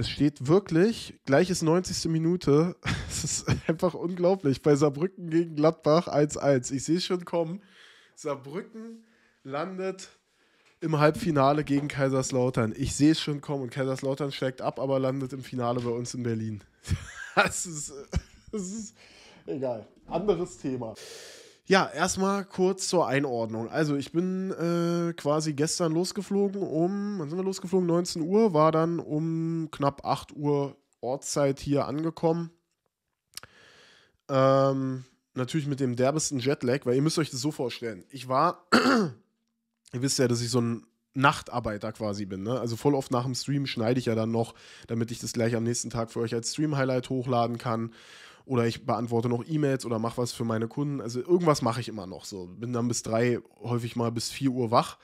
Es steht wirklich, gleich ist 90. Minute. Es ist einfach unglaublich. Bei Saarbrücken gegen Gladbach 1-1. Ich sehe es schon kommen. Saarbrücken landet im Halbfinale gegen Kaiserslautern. Ich sehe es schon kommen und Kaiserslautern steigt ab, aber landet im Finale bei uns in Berlin. Das ist, das ist egal. Anderes Thema. Ja, erstmal kurz zur Einordnung. Also ich bin äh, quasi gestern losgeflogen um, wann sind wir losgeflogen? 19 Uhr, war dann um knapp 8 Uhr Ortszeit hier angekommen. Ähm, natürlich mit dem derbesten Jetlag, weil ihr müsst euch das so vorstellen. Ich war, ihr wisst ja, dass ich so ein Nachtarbeiter quasi bin. Ne? Also voll oft nach dem Stream schneide ich ja dann noch, damit ich das gleich am nächsten Tag für euch als Stream-Highlight hochladen kann oder ich beantworte noch E-Mails oder mache was für meine Kunden. Also irgendwas mache ich immer noch so. Bin dann bis drei, häufig mal bis vier Uhr wach.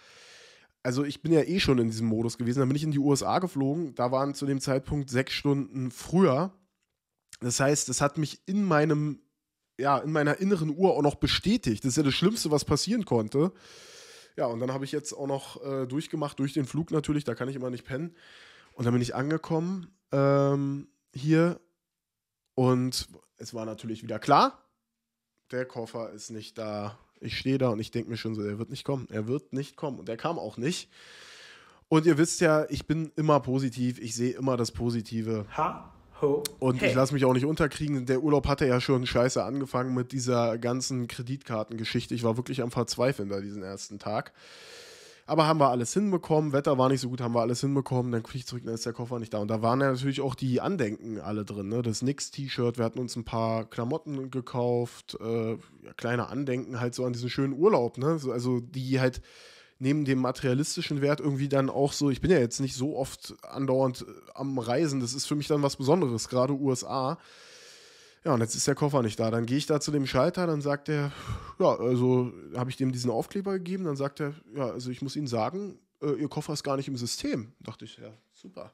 Also ich bin ja eh schon in diesem Modus gewesen. Dann bin ich in die USA geflogen. Da waren zu dem Zeitpunkt sechs Stunden früher. Das heißt, es hat mich in meinem, ja, in meiner inneren Uhr auch noch bestätigt. Das ist ja das Schlimmste, was passieren konnte. Ja, und dann habe ich jetzt auch noch äh, durchgemacht, durch den Flug natürlich, da kann ich immer nicht pennen. Und dann bin ich angekommen ähm, hier und es war natürlich wieder klar, der Koffer ist nicht da. Ich stehe da und ich denke mir schon so, er wird nicht kommen, er wird nicht kommen. Und er kam auch nicht. Und ihr wisst ja, ich bin immer positiv, ich sehe immer das Positive. Ha, ho. Und hey. ich lasse mich auch nicht unterkriegen. Der Urlaub hatte ja schon scheiße angefangen mit dieser ganzen Kreditkartengeschichte. Ich war wirklich am Verzweifeln da diesen ersten Tag. Aber haben wir alles hinbekommen, Wetter war nicht so gut, haben wir alles hinbekommen, dann kriege ich zurück, dann ist der Koffer nicht da. Und da waren ja natürlich auch die Andenken alle drin, ne? Das Nix-T-Shirt, wir hatten uns ein paar Klamotten gekauft, äh, ja, kleine Andenken halt so an diesen schönen Urlaub, ne? So, also die halt neben dem materialistischen Wert irgendwie dann auch so, ich bin ja jetzt nicht so oft andauernd äh, am Reisen, das ist für mich dann was Besonderes, gerade USA. Ja, und jetzt ist der Koffer nicht da. Dann gehe ich da zu dem Schalter, dann sagt er, ja, also habe ich dem diesen Aufkleber gegeben, dann sagt er, ja, also ich muss Ihnen sagen, äh, Ihr Koffer ist gar nicht im System. Dachte ich, ja, super.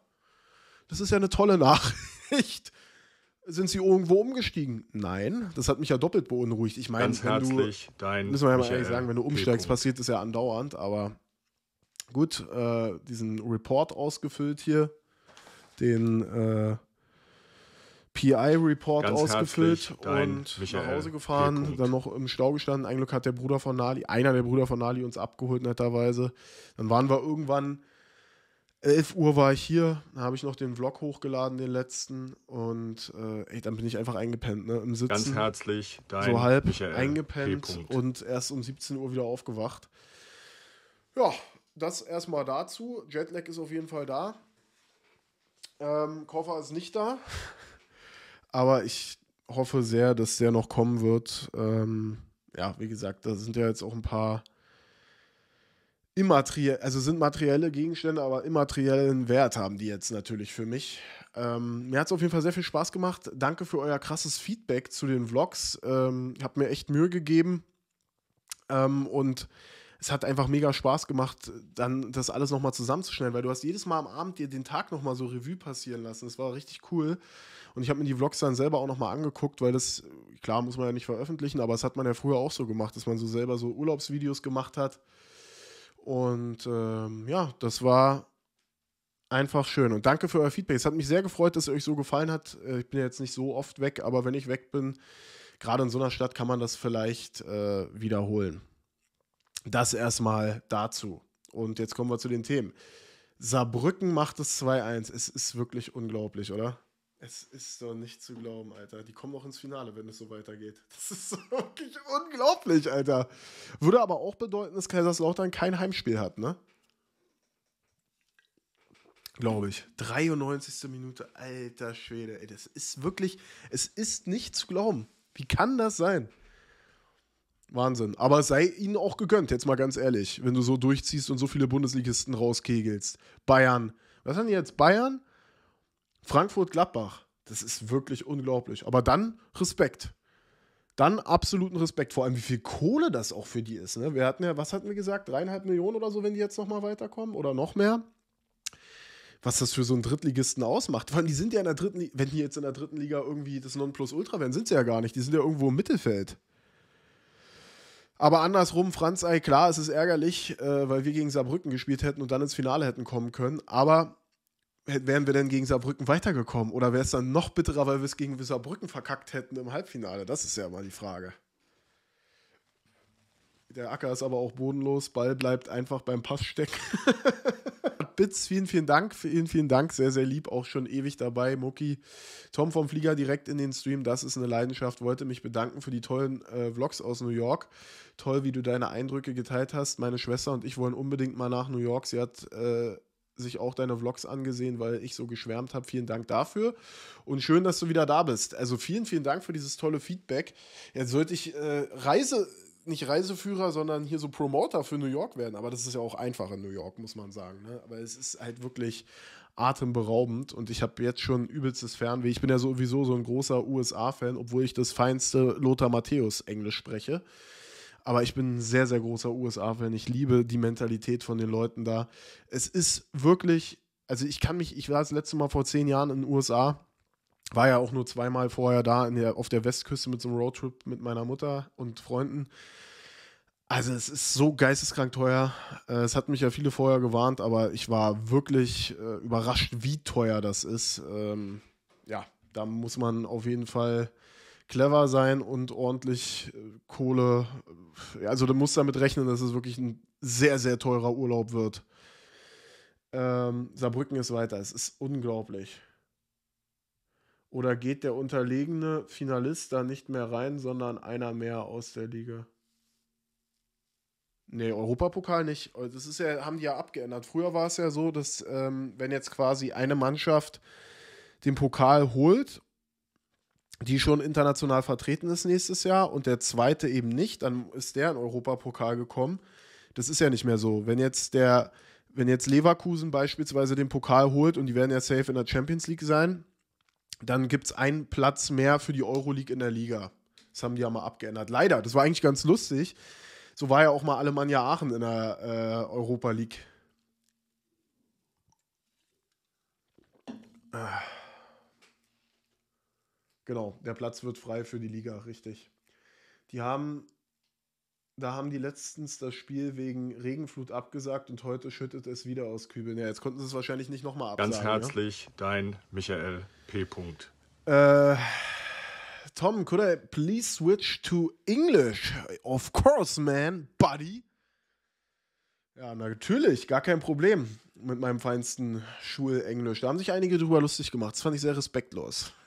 Das ist ja eine tolle Nachricht. Sind Sie irgendwo umgestiegen? Nein, das hat mich ja doppelt beunruhigt. Ich meine, ganz herzlich du, dein müssen wir ja mal ehrlich sagen, wenn du umsteigst, passiert das ja andauernd. Aber gut, äh, diesen Report ausgefüllt hier, den äh, PI-Report ausgefüllt und Michael nach Hause gefahren, dann noch im Stau gestanden. Ein Glück hat der Bruder von Nali, einer der Brüder von Nali uns abgeholt, netterweise. Dann waren wir irgendwann, 11 Uhr war ich hier, dann habe ich noch den Vlog hochgeladen, den letzten. Und äh, ey, dann bin ich einfach eingepennt, ne, im Sitzen. Ganz herzlich, dein So halb Michael eingepennt und erst um 17 Uhr wieder aufgewacht. Ja, das erstmal dazu. Jetlag ist auf jeden Fall da. Ähm, Koffer ist nicht da. Aber ich hoffe sehr, dass der noch kommen wird. Ähm, ja, wie gesagt, da sind ja jetzt auch ein paar immaterielle, also sind materielle Gegenstände, aber immateriellen Wert haben die jetzt natürlich für mich. Ähm, mir hat es auf jeden Fall sehr viel Spaß gemacht. Danke für euer krasses Feedback zu den Vlogs. Ähm, hab mir echt Mühe gegeben. Ähm, und es hat einfach mega Spaß gemacht, dann das alles nochmal zusammenzuschneiden, weil du hast jedes Mal am Abend dir den Tag nochmal so Revue passieren lassen. Das war richtig cool. Und ich habe mir die Vlogs dann selber auch nochmal angeguckt, weil das, äh, klar, muss man ja nicht veröffentlichen, aber das hat man ja früher auch so gemacht, dass man so selber so Urlaubsvideos gemacht hat. Und ähm, ja, das war einfach schön. Und danke für euer Feedback. Es hat mich sehr gefreut, dass es euch so gefallen hat. Äh, ich bin ja jetzt nicht so oft weg, aber wenn ich weg bin, gerade in so einer Stadt kann man das vielleicht äh, wiederholen. Das erstmal dazu. Und jetzt kommen wir zu den Themen. Saarbrücken macht es 2-1. Es ist wirklich unglaublich, oder? Es ist doch nicht zu glauben, Alter. Die kommen auch ins Finale, wenn es so weitergeht. Das ist wirklich unglaublich, Alter. Würde aber auch bedeuten, dass Kaiserslautern kein Heimspiel hat, ne? Glaube ich. 93. Minute, alter Schwede. Ey, das ist wirklich, es ist nicht zu glauben. Wie kann das sein? Wahnsinn. Aber sei ihnen auch gegönnt, jetzt mal ganz ehrlich, wenn du so durchziehst und so viele Bundesligisten rauskegelst. Bayern. Was haben die jetzt? Bayern? Frankfurt-Gladbach, das ist wirklich unglaublich. Aber dann Respekt. Dann absoluten Respekt. Vor allem, wie viel Kohle das auch für die ist. Ne? Wir hatten ja, was hatten wir gesagt? Dreieinhalb Millionen oder so, wenn die jetzt nochmal weiterkommen oder noch mehr. Was das für so einen Drittligisten ausmacht. Weil die sind ja in der dritten Liga, wenn die jetzt in der dritten Liga irgendwie das Nonplusultra wären, sind sie ja gar nicht. Die sind ja irgendwo im Mittelfeld. Aber andersrum, Franz, Ei, klar, es ist ärgerlich, äh, weil wir gegen Saarbrücken gespielt hätten und dann ins Finale hätten kommen können. Aber wären wir denn gegen Saarbrücken weitergekommen? Oder wäre es dann noch bitterer, weil wir es gegen Saarbrücken verkackt hätten im Halbfinale? Das ist ja mal die Frage. Der Acker ist aber auch bodenlos. Ball bleibt einfach beim Pass stecken. Bitz, vielen, vielen Dank. Vielen, vielen Dank. Sehr, sehr lieb. Auch schon ewig dabei. Mucki. Tom vom Flieger direkt in den Stream. Das ist eine Leidenschaft. Wollte mich bedanken für die tollen äh, Vlogs aus New York. Toll, wie du deine Eindrücke geteilt hast. Meine Schwester und ich wollen unbedingt mal nach New York. Sie hat. Äh, sich auch deine Vlogs angesehen, weil ich so geschwärmt habe. Vielen Dank dafür. Und schön, dass du wieder da bist. Also vielen, vielen Dank für dieses tolle Feedback. Jetzt sollte ich äh, Reise, nicht Reiseführer, sondern hier so Promoter für New York werden. Aber das ist ja auch einfach in New York, muss man sagen. Ne? Aber es ist halt wirklich atemberaubend und ich habe jetzt schon übelstes Fernweh. Ich bin ja sowieso so ein großer USA-Fan, obwohl ich das feinste Lothar Matthäus Englisch spreche. Aber ich bin ein sehr, sehr großer USA-Fan. Ich liebe die Mentalität von den Leuten da. Es ist wirklich, also ich kann mich, ich war das letzte Mal vor zehn Jahren in den USA, war ja auch nur zweimal vorher da der, auf der Westküste mit so einem Roadtrip mit meiner Mutter und Freunden. Also es ist so geisteskrank teuer. Äh, es hat mich ja viele vorher gewarnt, aber ich war wirklich äh, überrascht, wie teuer das ist. Ähm, ja, da muss man auf jeden Fall clever sein und ordentlich äh, Kohle. Äh, also du musst damit rechnen, dass es wirklich ein sehr, sehr teurer Urlaub wird. Ähm, Saarbrücken ist weiter. Es ist unglaublich. Oder geht der unterlegene Finalist da nicht mehr rein, sondern einer mehr aus der Liga? Nee, Europapokal nicht. Oh, das ist ja, haben die ja abgeändert. Früher war es ja so, dass ähm, wenn jetzt quasi eine Mannschaft den Pokal holt die schon international vertreten ist nächstes Jahr und der zweite eben nicht, dann ist der in Europapokal gekommen. Das ist ja nicht mehr so. Wenn jetzt der, wenn jetzt Leverkusen beispielsweise den Pokal holt und die werden ja safe in der Champions League sein, dann gibt es einen Platz mehr für die Euroleague in der Liga. Das haben die ja mal abgeändert. Leider, das war eigentlich ganz lustig. So war ja auch mal Alemannia Aachen in der äh, Europa League. Ah. Genau, der Platz wird frei für die Liga, richtig. Die haben, da haben die letztens das Spiel wegen Regenflut abgesagt und heute schüttet es wieder aus Kübeln. Ja, jetzt konnten sie es wahrscheinlich nicht nochmal absagen. Ganz ne? herzlich, ja? dein Michael P. Punkt. Äh, Tom, could I please switch to English? Of course, man, buddy. Ja, natürlich, gar kein Problem mit meinem feinsten Schulenglisch. Da haben sich einige drüber lustig gemacht. Das fand ich sehr respektlos.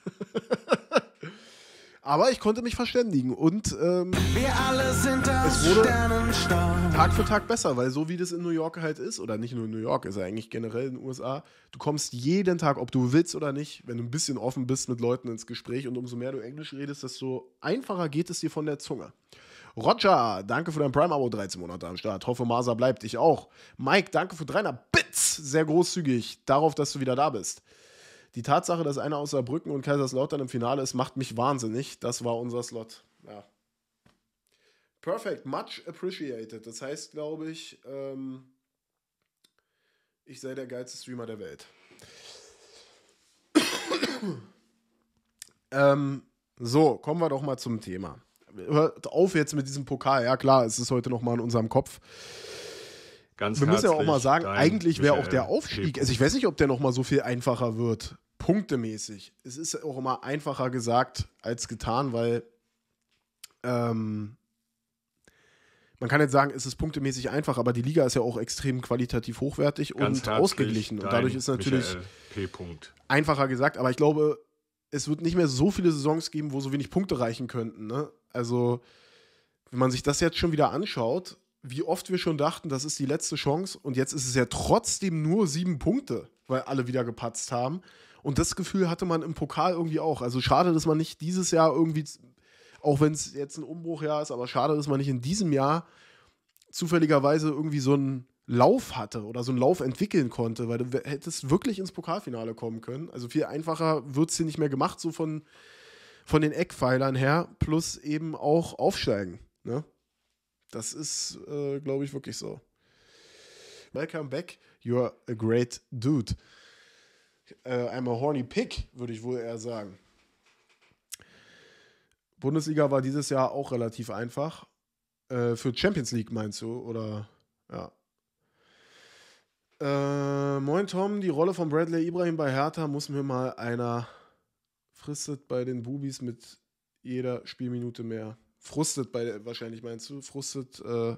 Aber ich konnte mich verständigen und ähm, es wurde Tag für Tag besser, weil so wie das in New York halt ist, oder nicht nur in New York, ist ja eigentlich generell in den USA, du kommst jeden Tag, ob du willst oder nicht, wenn du ein bisschen offen bist mit Leuten ins Gespräch und umso mehr du Englisch redest, desto einfacher geht es dir von der Zunge. Roger, danke für dein Prime-Abo, 13 Monate am Start. Hoffe, Masa bleibt, ich auch. Mike, danke für 300 Bits, sehr großzügig, darauf, dass du wieder da bist die Tatsache, dass einer aus Saarbrücken und Kaiserslautern im Finale ist, macht mich wahnsinnig. Das war unser Slot. Ja. Perfect, much appreciated. Das heißt, glaube ich, ähm, ich sei der geilste Streamer der Welt. ähm, so, kommen wir doch mal zum Thema. Hört auf jetzt mit diesem Pokal. Ja, klar, es ist heute nochmal in unserem Kopf. Ganz wir müssen ja auch mal sagen, eigentlich wäre auch der Aufstieg, also ich weiß nicht, ob der nochmal so viel einfacher wird punktemäßig. Es ist auch immer einfacher gesagt als getan, weil ähm, man kann jetzt sagen, es ist punktemäßig einfach, aber die Liga ist ja auch extrem qualitativ hochwertig Ganz und ausgeglichen. Und dadurch ist natürlich einfacher gesagt, aber ich glaube, es wird nicht mehr so viele Saisons geben, wo so wenig Punkte reichen könnten. Ne? Also, wenn man sich das jetzt schon wieder anschaut, wie oft wir schon dachten, das ist die letzte Chance und jetzt ist es ja trotzdem nur sieben Punkte, weil alle wieder gepatzt haben. Und das Gefühl hatte man im Pokal irgendwie auch. Also schade, dass man nicht dieses Jahr irgendwie, auch wenn es jetzt ein Umbruchjahr ist, aber schade, dass man nicht in diesem Jahr zufälligerweise irgendwie so einen Lauf hatte oder so einen Lauf entwickeln konnte, weil du hättest wirklich ins Pokalfinale kommen können. Also viel einfacher wird es hier nicht mehr gemacht, so von, von den Eckpfeilern her, plus eben auch aufsteigen. Ne? Das ist, äh, glaube ich, wirklich so. Welcome back, you're a great dude. Äh, einmal horny Pick, würde ich wohl eher sagen. Bundesliga war dieses Jahr auch relativ einfach. Äh, für Champions League meinst du? Oder ja. Äh, moin Tom, die Rolle von Bradley Ibrahim bei Hertha muss mir mal einer fristet bei den Bubis mit jeder Spielminute mehr. Frustet bei der, wahrscheinlich meinst du? Frustet äh,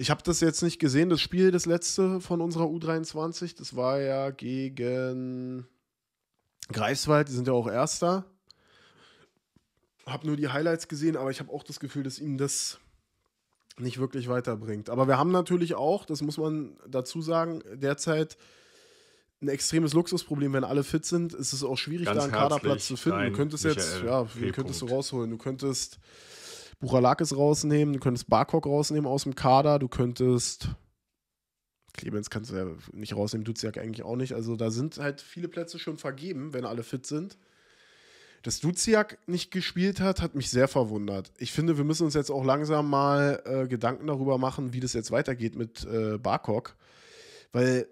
ich habe das jetzt nicht gesehen, das Spiel, das letzte von unserer U23, das war ja gegen Greifswald, die sind ja auch Erster. Habe nur die Highlights gesehen, aber ich habe auch das Gefühl, dass ihm das nicht wirklich weiterbringt. Aber wir haben natürlich auch, das muss man dazu sagen, derzeit ein extremes Luxusproblem, wenn alle fit sind, ist es auch schwierig, Ganz da einen Kaderplatz zu finden. du könntest Michael jetzt, ja, wen könntest du rausholen? Du könntest Buchalakis rausnehmen, du könntest Barkok rausnehmen aus dem Kader, du könntest. Clemens kannst du ja nicht rausnehmen, Duziak eigentlich auch nicht. Also da sind halt viele Plätze schon vergeben, wenn alle fit sind. Dass Duziak nicht gespielt hat, hat mich sehr verwundert. Ich finde, wir müssen uns jetzt auch langsam mal äh, Gedanken darüber machen, wie das jetzt weitergeht mit äh, Barkok. Weil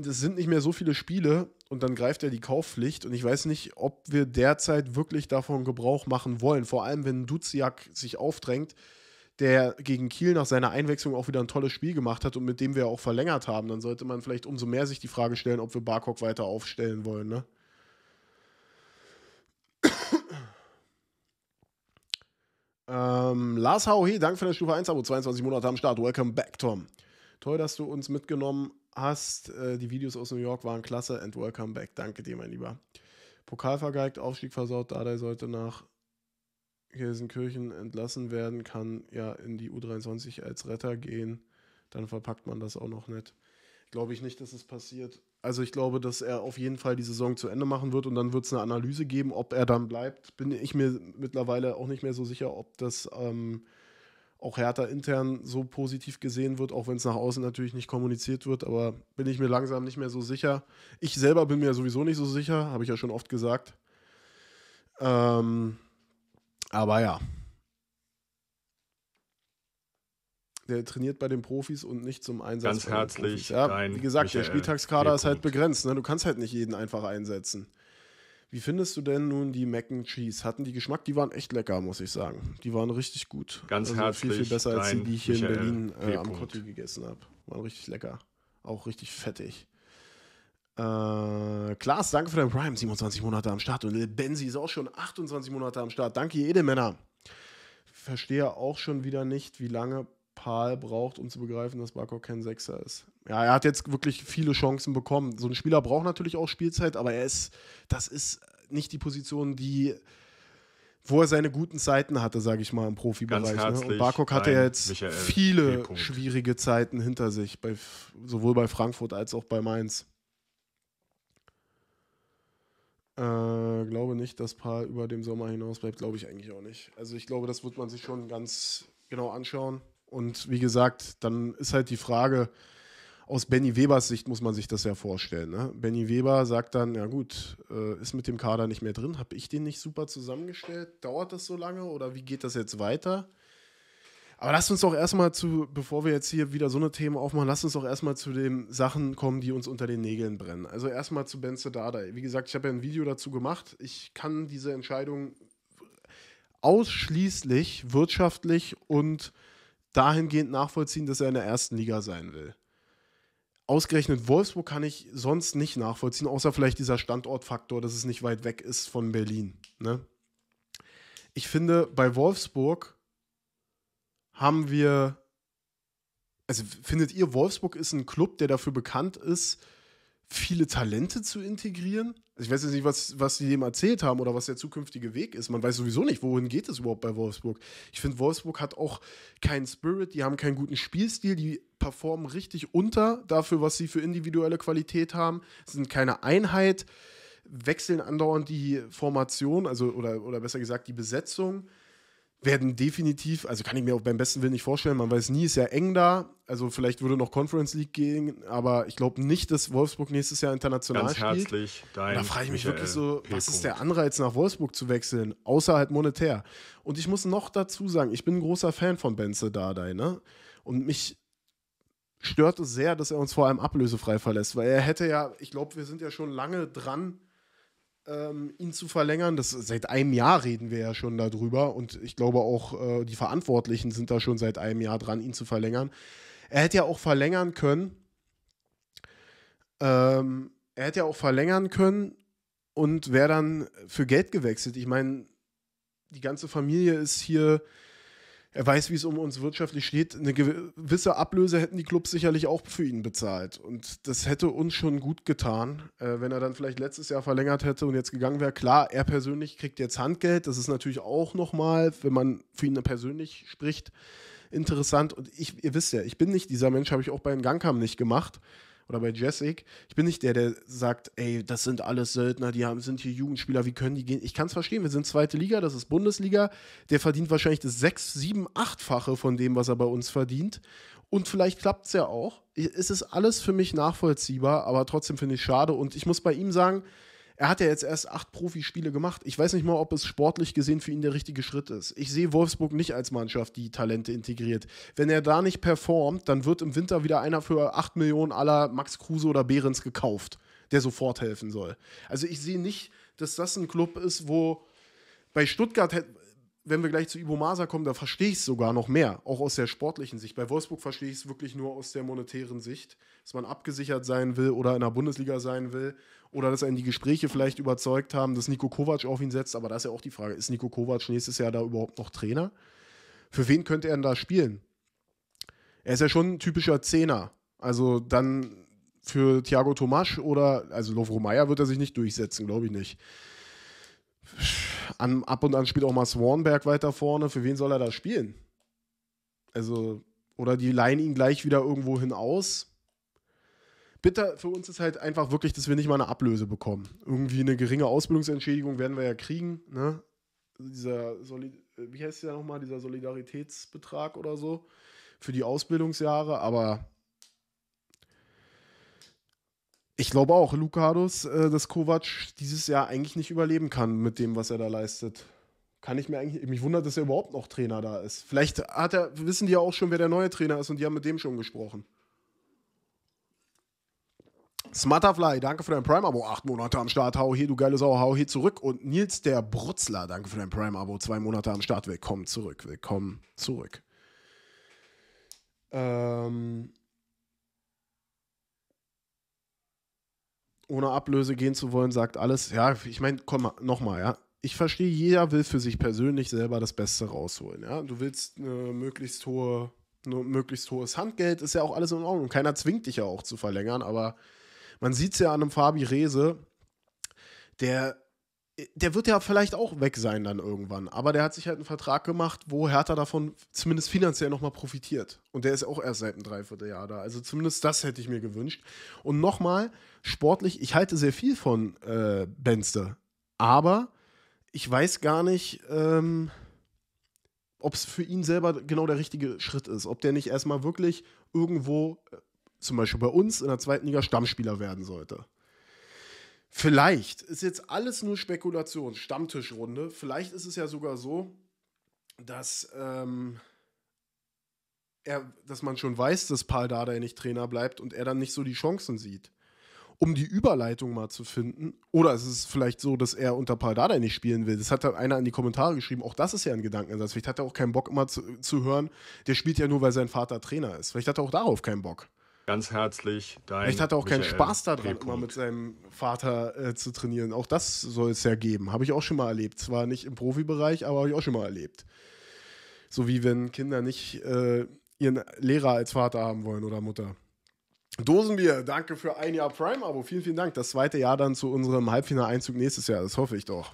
es sind nicht mehr so viele Spiele und dann greift ja die Kaufpflicht. Und ich weiß nicht, ob wir derzeit wirklich davon Gebrauch machen wollen. Vor allem, wenn Duziak sich aufdrängt, der gegen Kiel nach seiner Einwechslung auch wieder ein tolles Spiel gemacht hat und mit dem wir auch verlängert haben. Dann sollte man vielleicht umso mehr sich die Frage stellen, ob wir Barkok weiter aufstellen wollen. Ne? ähm, Lars Hauhe, danke für das Stufe 1-Abo. 22 Monate am Start. Welcome back, Tom. Toll, dass du uns mitgenommen hast hast. Äh, die Videos aus New York waren klasse and welcome back. Danke dir, mein Lieber. Pokal vergeigt, Aufstieg versaut. Dardai sollte nach Gelsenkirchen entlassen werden, kann ja in die U23 als Retter gehen. Dann verpackt man das auch noch nicht. Glaube ich nicht, dass es passiert. Also ich glaube, dass er auf jeden Fall die Saison zu Ende machen wird und dann wird es eine Analyse geben, ob er dann bleibt. Bin ich mir mittlerweile auch nicht mehr so sicher, ob das ähm, auch Hertha intern so positiv gesehen wird, auch wenn es nach außen natürlich nicht kommuniziert wird, aber bin ich mir langsam nicht mehr so sicher. Ich selber bin mir sowieso nicht so sicher, habe ich ja schon oft gesagt. Ähm, aber ja. Der trainiert bei den Profis und nicht zum Einsatz. Ganz herzlich. Ja, wie gesagt, Michael der Spieltagskader ist halt begrenzt. Ne? Du kannst halt nicht jeden einfach einsetzen. Wie findest du denn nun die Mac and Cheese? Hatten die Geschmack? Die waren echt lecker, muss ich sagen. Die waren richtig gut. Ganz also herzlich. Viel, viel besser als die, die ich hier in Berlin äh, am Kotti gegessen habe. Waren richtig lecker. Auch richtig fettig. Äh, Klaas, danke für dein Prime. 27 Monate am Start. Und Lil Benzi ist auch schon 28 Monate am Start. Danke, ihr Edelmänner. Verstehe auch schon wieder nicht, wie lange Tal braucht, um zu begreifen, dass Barkok kein Sechser ist. Ja, er hat jetzt wirklich viele Chancen bekommen. So ein Spieler braucht natürlich auch Spielzeit, aber er ist, das ist nicht die Position, die wo er seine guten Zeiten hatte, sage ich mal, im Profibereich. Ne? Und Barkok hatte ja jetzt Michael viele schwierige Zeiten hinter sich, bei, sowohl bei Frankfurt als auch bei Mainz. Äh, glaube nicht, dass Paar über dem Sommer hinaus bleibt, glaube ich eigentlich auch nicht. Also ich glaube, das wird man sich schon ganz genau anschauen. Und wie gesagt, dann ist halt die Frage, aus Benny Webers Sicht muss man sich das ja vorstellen. Ne? Benny Weber sagt dann, ja gut, äh, ist mit dem Kader nicht mehr drin, habe ich den nicht super zusammengestellt? Dauert das so lange oder wie geht das jetzt weiter? Aber lass uns doch erstmal zu, bevor wir jetzt hier wieder so eine Themen aufmachen, lass uns doch erstmal zu den Sachen kommen, die uns unter den Nägeln brennen. Also erstmal zu Ben Sedada. Wie gesagt, ich habe ja ein Video dazu gemacht. Ich kann diese Entscheidung ausschließlich wirtschaftlich und dahingehend nachvollziehen, dass er in der ersten Liga sein will. Ausgerechnet Wolfsburg kann ich sonst nicht nachvollziehen, außer vielleicht dieser Standortfaktor, dass es nicht weit weg ist von Berlin. Ne? Ich finde, bei Wolfsburg haben wir. Also findet ihr, Wolfsburg ist ein Club, der dafür bekannt ist, viele Talente zu integrieren. Also ich weiß jetzt nicht, was, was sie dem erzählt haben oder was der zukünftige Weg ist. Man weiß sowieso nicht, wohin geht es überhaupt bei Wolfsburg. Ich finde, Wolfsburg hat auch keinen Spirit, die haben keinen guten Spielstil, die performen richtig unter dafür, was sie für individuelle Qualität haben, sind keine Einheit, wechseln andauernd die Formation, also oder, oder besser gesagt die Besetzung werden definitiv, also kann ich mir auch beim besten Willen nicht vorstellen, man weiß nie, ist ja eng da, also vielleicht würde noch Conference League gehen, aber ich glaube nicht, dass Wolfsburg nächstes Jahr international Ganz spielt. herzlich dein Da frage ich mich Michael wirklich so, P. was ist der Anreiz nach Wolfsburg zu wechseln, außer halt monetär. Und ich muss noch dazu sagen, ich bin ein großer Fan von Benze Dardai, ne? Und mich stört es sehr, dass er uns vor allem ablösefrei verlässt, weil er hätte ja, ich glaube, wir sind ja schon lange dran, ähm, ihn zu verlängern. Das, seit einem Jahr reden wir ja schon darüber und ich glaube auch äh, die Verantwortlichen sind da schon seit einem Jahr dran, ihn zu verlängern. Er hätte ja auch verlängern können. Ähm, er hätte ja auch verlängern können und wäre dann für Geld gewechselt. Ich meine, die ganze Familie ist hier er weiß, wie es um uns wirtschaftlich steht. Eine gewisse Ablöse hätten die Clubs sicherlich auch für ihn bezahlt. Und das hätte uns schon gut getan, äh, wenn er dann vielleicht letztes Jahr verlängert hätte und jetzt gegangen wäre. Klar, er persönlich kriegt jetzt Handgeld. Das ist natürlich auch nochmal, wenn man für ihn persönlich spricht, interessant. Und ich, ihr wisst ja, ich bin nicht dieser Mensch, habe ich auch bei den Gangkamm nicht gemacht oder bei Jessic. Ich bin nicht der, der sagt, ey, das sind alles Söldner, die haben, sind hier Jugendspieler, wie können die gehen? Ich kann es verstehen, wir sind zweite Liga, das ist Bundesliga. Der verdient wahrscheinlich das sechs, sieben, achtfache von dem, was er bei uns verdient. Und vielleicht klappt es ja auch. Es ist alles für mich nachvollziehbar, aber trotzdem finde ich es schade. Und ich muss bei ihm sagen, er hat ja jetzt erst acht Profispiele gemacht. Ich weiß nicht mal, ob es sportlich gesehen für ihn der richtige Schritt ist. Ich sehe Wolfsburg nicht als Mannschaft, die Talente integriert. Wenn er da nicht performt, dann wird im Winter wieder einer für acht Millionen aller Max Kruse oder Behrens gekauft, der sofort helfen soll. Also ich sehe nicht, dass das ein Club ist, wo bei Stuttgart wenn wir gleich zu Ibo Masa kommen, da verstehe ich es sogar noch mehr, auch aus der sportlichen Sicht. Bei Wolfsburg verstehe ich es wirklich nur aus der monetären Sicht, dass man abgesichert sein will oder in der Bundesliga sein will oder dass einen die Gespräche vielleicht überzeugt haben, dass Nico Kovac auf ihn setzt. Aber da ist ja auch die Frage, ist Nico Kovac nächstes Jahr da überhaupt noch Trainer? Für wen könnte er denn da spielen? Er ist ja schon ein typischer Zehner. Also dann für Thiago Tomasch oder, also Lovro Meyer wird er sich nicht durchsetzen, glaube ich nicht an, ab und an spielt auch mal Swanberg weiter vorne. Für wen soll er da spielen? Also, oder die leihen ihn gleich wieder irgendwo hin aus. Bitter für uns ist halt einfach wirklich, dass wir nicht mal eine Ablöse bekommen. Irgendwie eine geringe Ausbildungsentschädigung werden wir ja kriegen. Ne? Dieser, Soli wie heißt der nochmal, dieser Solidaritätsbetrag oder so für die Ausbildungsjahre, aber ich glaube auch, Lukados, äh, dass Kovac dieses Jahr eigentlich nicht überleben kann mit dem, was er da leistet. Kann ich mir eigentlich, mich wundert, dass er überhaupt noch Trainer da ist. Vielleicht hat er, wissen die ja auch schon, wer der neue Trainer ist und die haben mit dem schon gesprochen. Smutterfly, danke für dein Prime-Abo. Acht Monate am Start. Hau hier, du geile Sau. Hau hier zurück. Und Nils der Brutzler, danke für dein Prime-Abo. Zwei Monate am Start. Willkommen zurück. Willkommen zurück. Ähm, ohne Ablöse gehen zu wollen, sagt alles. Ja, ich meine, komm mal, nochmal, ja. Ich verstehe, jeder will für sich persönlich selber das Beste rausholen. Ja? Du willst eine möglichst hohe, eine möglichst hohes Handgeld, ist ja auch alles in Ordnung. Keiner zwingt dich ja auch zu verlängern, aber man sieht es ja an einem Fabi Rese, der der wird ja vielleicht auch weg sein dann irgendwann. Aber der hat sich halt einen Vertrag gemacht, wo Hertha davon zumindest finanziell nochmal profitiert. Und der ist auch erst seit einem Dreivierteljahr da. Also zumindest das hätte ich mir gewünscht. Und nochmal, sportlich, ich halte sehr viel von äh, Benster. Aber ich weiß gar nicht, ähm, ob es für ihn selber genau der richtige Schritt ist. Ob der nicht erstmal wirklich irgendwo, äh, zum Beispiel bei uns in der zweiten Liga, Stammspieler werden sollte. Vielleicht ist jetzt alles nur Spekulation, Stammtischrunde. Vielleicht ist es ja sogar so, dass, ähm, er, dass man schon weiß, dass Paul Dardai nicht Trainer bleibt und er dann nicht so die Chancen sieht. Um die Überleitung mal zu finden, oder es ist vielleicht so, dass er unter Paul Dardai nicht spielen will. Das hat einer in die Kommentare geschrieben. Auch das ist ja ein Gedankenansatz. Vielleicht hat er auch keinen Bock, immer zu, zu hören, der spielt ja nur, weil sein Vater Trainer ist. Vielleicht hat er auch darauf keinen Bock. Ganz herzlich dein. Vielleicht hat er auch Michael keinen Spaß daran, immer mit seinem Vater äh, zu trainieren. Auch das soll es ja geben. Habe ich auch schon mal erlebt. Zwar nicht im Profibereich, aber habe ich auch schon mal erlebt. So wie wenn Kinder nicht äh, ihren Lehrer als Vater haben wollen oder Mutter. Dosenbier, danke für ein Jahr Prime-Abo. Vielen, vielen Dank. Das zweite Jahr dann zu unserem Halbfinaleinzug nächstes Jahr. Das hoffe ich doch.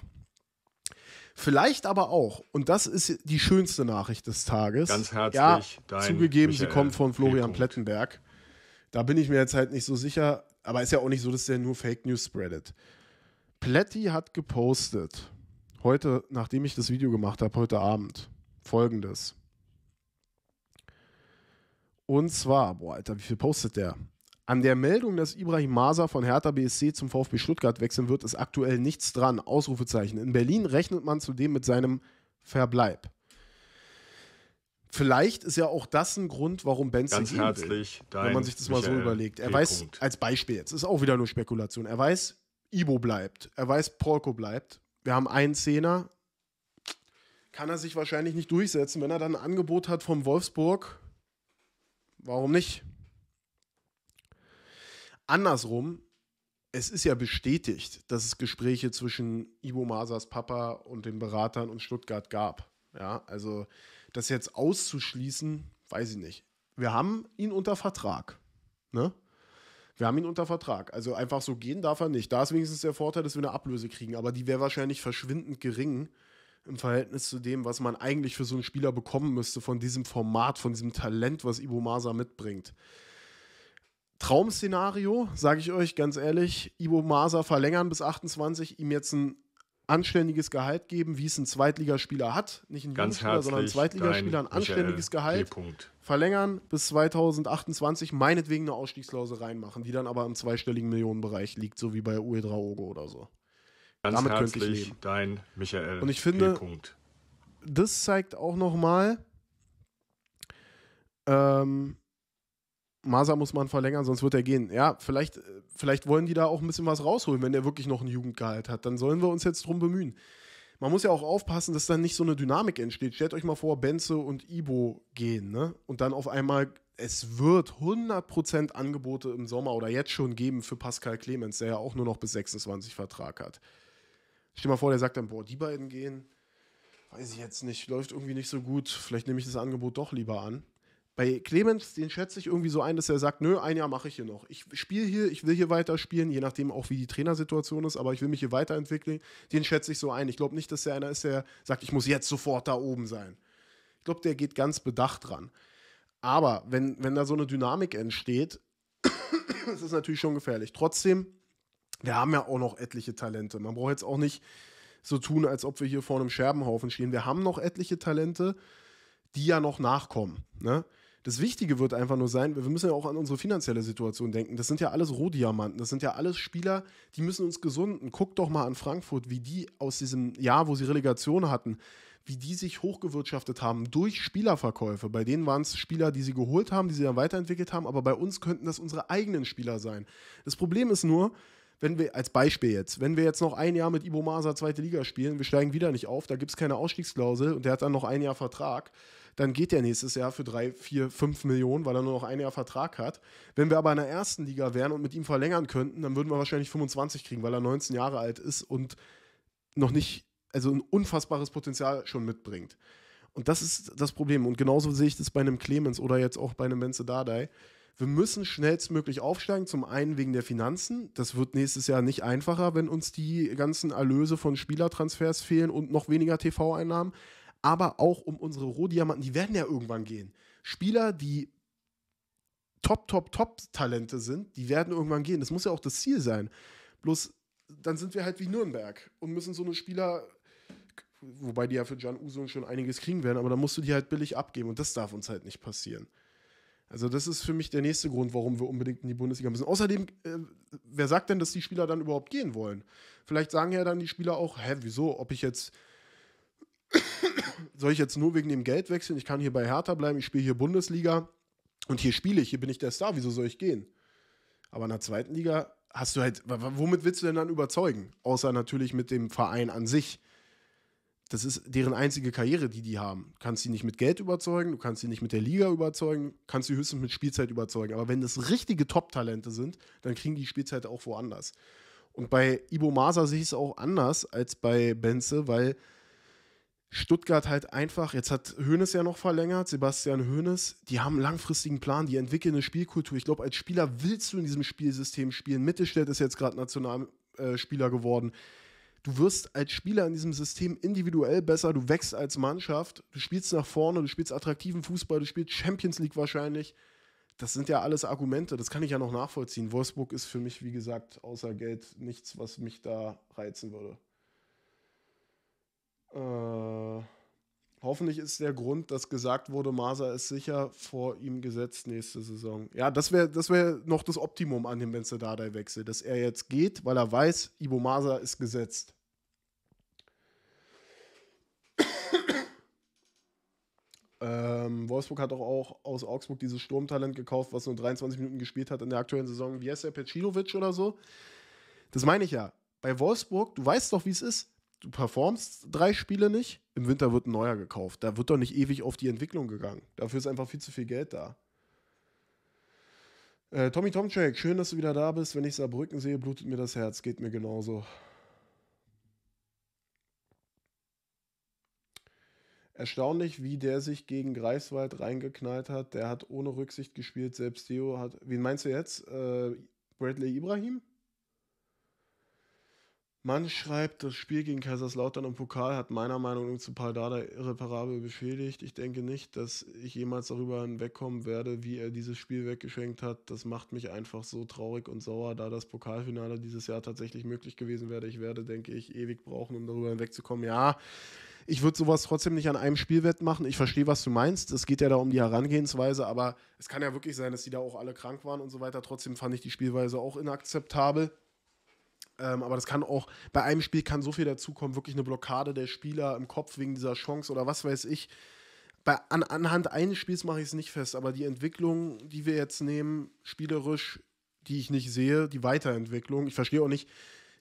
Vielleicht aber auch, und das ist die schönste Nachricht des Tages. Ganz herzlich, ja, dein Zugegeben, Michael sie kommt von Florian Plettenberg. Da bin ich mir jetzt halt nicht so sicher, aber ist ja auch nicht so, dass der nur Fake News spreadet. Pletti hat gepostet, heute, nachdem ich das Video gemacht habe, heute Abend, folgendes. Und zwar, boah, Alter, wie viel postet der? An der Meldung, dass Ibrahim Maser von Hertha BSC zum VfB Stuttgart wechseln wird, ist aktuell nichts dran. Ausrufezeichen. In Berlin rechnet man zudem mit seinem Verbleib. Vielleicht ist ja auch das ein Grund, warum Benson Ganz herzlich will, wenn man sich das Michael mal so überlegt. Er weiß, als Beispiel jetzt, ist auch wieder nur Spekulation, er weiß, Ibo bleibt, er weiß, Porco bleibt. Wir haben einen Zehner, kann er sich wahrscheinlich nicht durchsetzen. Wenn er dann ein Angebot hat vom Wolfsburg, warum nicht? Andersrum, es ist ja bestätigt, dass es Gespräche zwischen Ibo Masas Papa und den Beratern und Stuttgart gab. Ja, also das jetzt auszuschließen, weiß ich nicht. Wir haben ihn unter Vertrag. Ne? Wir haben ihn unter Vertrag. Also einfach so gehen darf er nicht. Da ist wenigstens der Vorteil, dass wir eine Ablöse kriegen, aber die wäre wahrscheinlich verschwindend gering im Verhältnis zu dem, was man eigentlich für so einen Spieler bekommen müsste, von diesem Format, von diesem Talent, was Ibo Masa mitbringt. Traum-Szenario, sage ich euch ganz ehrlich, Ibo Masa verlängern bis 28, ihm jetzt einen anständiges Gehalt geben, wie es ein Zweitligaspieler hat. Nicht ein Ganz Jugendspieler, sondern ein Zweitligaspieler, ein anständiges Michael Gehalt. G. Verlängern bis 2028, meinetwegen eine Ausstiegsklausel reinmachen, die dann aber im zweistelligen Millionenbereich liegt, so wie bei Uedra Ogo oder so. Ganz Damit herzlich könnte ich leben. dein Michael. Und ich finde, G. das zeigt auch nochmal, ähm, Masa muss man verlängern, sonst wird er gehen. Ja, vielleicht, vielleicht wollen die da auch ein bisschen was rausholen, wenn der wirklich noch einen Jugendgehalt hat. Dann sollen wir uns jetzt drum bemühen. Man muss ja auch aufpassen, dass dann nicht so eine Dynamik entsteht. Stellt euch mal vor, Benze und Ibo gehen, ne? Und dann auf einmal, es wird 100% Angebote im Sommer oder jetzt schon geben für Pascal Clemens, der ja auch nur noch bis 26 Vertrag hat. Stell dir mal vor, der sagt dann, boah, die beiden gehen. Weiß ich jetzt nicht, läuft irgendwie nicht so gut. Vielleicht nehme ich das Angebot doch lieber an. Bei Clemens, den schätze ich irgendwie so ein, dass er sagt, nö, ein Jahr mache ich hier noch. Ich spiele hier, ich will hier weiterspielen, je nachdem auch, wie die Trainersituation ist, aber ich will mich hier weiterentwickeln. Den schätze ich so ein. Ich glaube nicht, dass er einer ist, der sagt, ich muss jetzt sofort da oben sein. Ich glaube, der geht ganz bedacht dran. Aber wenn, wenn da so eine Dynamik entsteht, ist es natürlich schon gefährlich. Trotzdem, wir haben ja auch noch etliche Talente. Man braucht jetzt auch nicht so tun, als ob wir hier vor einem Scherbenhaufen stehen. Wir haben noch etliche Talente, die ja noch nachkommen. Ne? Das Wichtige wird einfach nur sein, wir müssen ja auch an unsere finanzielle Situation denken. Das sind ja alles Rohdiamanten, das sind ja alles Spieler, die müssen uns gesunden. Guck doch mal an Frankfurt, wie die aus diesem Jahr, wo sie Relegation hatten, wie die sich hochgewirtschaftet haben durch Spielerverkäufe. Bei denen waren es Spieler, die sie geholt haben, die sie dann weiterentwickelt haben, aber bei uns könnten das unsere eigenen Spieler sein. Das Problem ist nur, wenn wir, als Beispiel jetzt, wenn wir jetzt noch ein Jahr mit Ibo Masa zweite Liga spielen, wir steigen wieder nicht auf, da gibt es keine Ausstiegsklausel und der hat dann noch ein Jahr Vertrag dann geht der nächstes Jahr für drei, vier, fünf Millionen, weil er nur noch ein Jahr Vertrag hat. Wenn wir aber in der ersten Liga wären und mit ihm verlängern könnten, dann würden wir wahrscheinlich 25 kriegen, weil er 19 Jahre alt ist und noch nicht, also ein unfassbares Potenzial schon mitbringt. Und das ist das Problem. Und genauso sehe ich das bei einem Clemens oder jetzt auch bei einem Menze Dardai. Wir müssen schnellstmöglich aufsteigen. Zum einen wegen der Finanzen. Das wird nächstes Jahr nicht einfacher, wenn uns die ganzen Erlöse von Spielertransfers fehlen und noch weniger TV-Einnahmen aber auch um unsere Rohdiamanten, die werden ja irgendwann gehen. Spieler, die Top, Top, Top-Talente sind, die werden irgendwann gehen. Das muss ja auch das Ziel sein. Bloß, dann sind wir halt wie Nürnberg und müssen so eine Spieler, wobei die ja für Jan Uso schon einiges kriegen werden, aber dann musst du die halt billig abgeben und das darf uns halt nicht passieren. Also, das ist für mich der nächste Grund, warum wir unbedingt in die Bundesliga müssen. Außerdem, äh, wer sagt denn, dass die Spieler dann überhaupt gehen wollen? Vielleicht sagen ja dann die Spieler auch, hä, wieso, ob ich jetzt soll ich jetzt nur wegen dem Geld wechseln? Ich kann hier bei Hertha bleiben, ich spiele hier Bundesliga und hier spiele ich, hier bin ich der Star, wieso soll ich gehen? Aber in der zweiten Liga hast du halt, womit willst du denn dann überzeugen? Außer natürlich mit dem Verein an sich. Das ist deren einzige Karriere, die die haben. Du Kannst sie nicht mit Geld überzeugen, du kannst sie nicht mit der Liga überzeugen, kannst sie höchstens mit Spielzeit überzeugen. Aber wenn das richtige Top-Talente sind, dann kriegen die Spielzeit auch woanders. Und bei Ibo Masa sehe ich es auch anders als bei Benze, weil Stuttgart halt einfach, jetzt hat Hoeneß ja noch verlängert, Sebastian Hoeneß, die haben einen langfristigen Plan, die entwickeln eine Spielkultur. Ich glaube, als Spieler willst du in diesem Spielsystem spielen. Mittelstädt ist jetzt gerade Nationalspieler geworden. Du wirst als Spieler in diesem System individuell besser, du wächst als Mannschaft, du spielst nach vorne, du spielst attraktiven Fußball, du spielst Champions League wahrscheinlich. Das sind ja alles Argumente, das kann ich ja noch nachvollziehen. Wolfsburg ist für mich, wie gesagt, außer Geld nichts, was mich da reizen würde. Äh, hoffentlich ist der Grund, dass gesagt wurde, Masa ist sicher vor ihm gesetzt nächste Saison. Ja, das wäre das wär noch das Optimum an dem Benzedadei-Wechsel, dass er jetzt geht, weil er weiß, Ibo Masa ist gesetzt. Ähm, Wolfsburg hat doch auch aus Augsburg dieses Sturmtalent gekauft, was nur 23 Minuten gespielt hat in der aktuellen Saison. Wie heißt der? Pecinovic oder so? Das meine ich ja. Bei Wolfsburg, du weißt doch, wie es ist du performst drei Spiele nicht, im Winter wird ein neuer gekauft. Da wird doch nicht ewig auf die Entwicklung gegangen. Dafür ist einfach viel zu viel Geld da. Äh, Tommy Tomczak, schön, dass du wieder da bist. Wenn ich Saarbrücken sehe, blutet mir das Herz. Geht mir genauso. Erstaunlich, wie der sich gegen Greifswald reingeknallt hat. Der hat ohne Rücksicht gespielt. Selbst Theo hat. Wen meinst du jetzt? Äh, Bradley Ibrahim? Man schreibt, das Spiel gegen Kaiserslautern im Pokal hat meiner Meinung nach zu Paldada irreparabel beschädigt. Ich denke nicht, dass ich jemals darüber hinwegkommen werde, wie er dieses Spiel weggeschenkt hat. Das macht mich einfach so traurig und sauer, da das Pokalfinale dieses Jahr tatsächlich möglich gewesen wäre. Ich werde, denke ich, ewig brauchen, um darüber hinwegzukommen. Ja, ich würde sowas trotzdem nicht an einem Spielwett machen. Ich verstehe, was du meinst. Es geht ja da um die Herangehensweise, aber es kann ja wirklich sein, dass die da auch alle krank waren und so weiter. Trotzdem fand ich die Spielweise auch inakzeptabel. Ähm, aber das kann auch, bei einem Spiel kann so viel dazukommen, wirklich eine Blockade der Spieler im Kopf wegen dieser Chance oder was weiß ich. Bei, an, anhand eines Spiels mache ich es nicht fest, aber die Entwicklung, die wir jetzt nehmen, spielerisch, die ich nicht sehe, die Weiterentwicklung, ich verstehe auch nicht,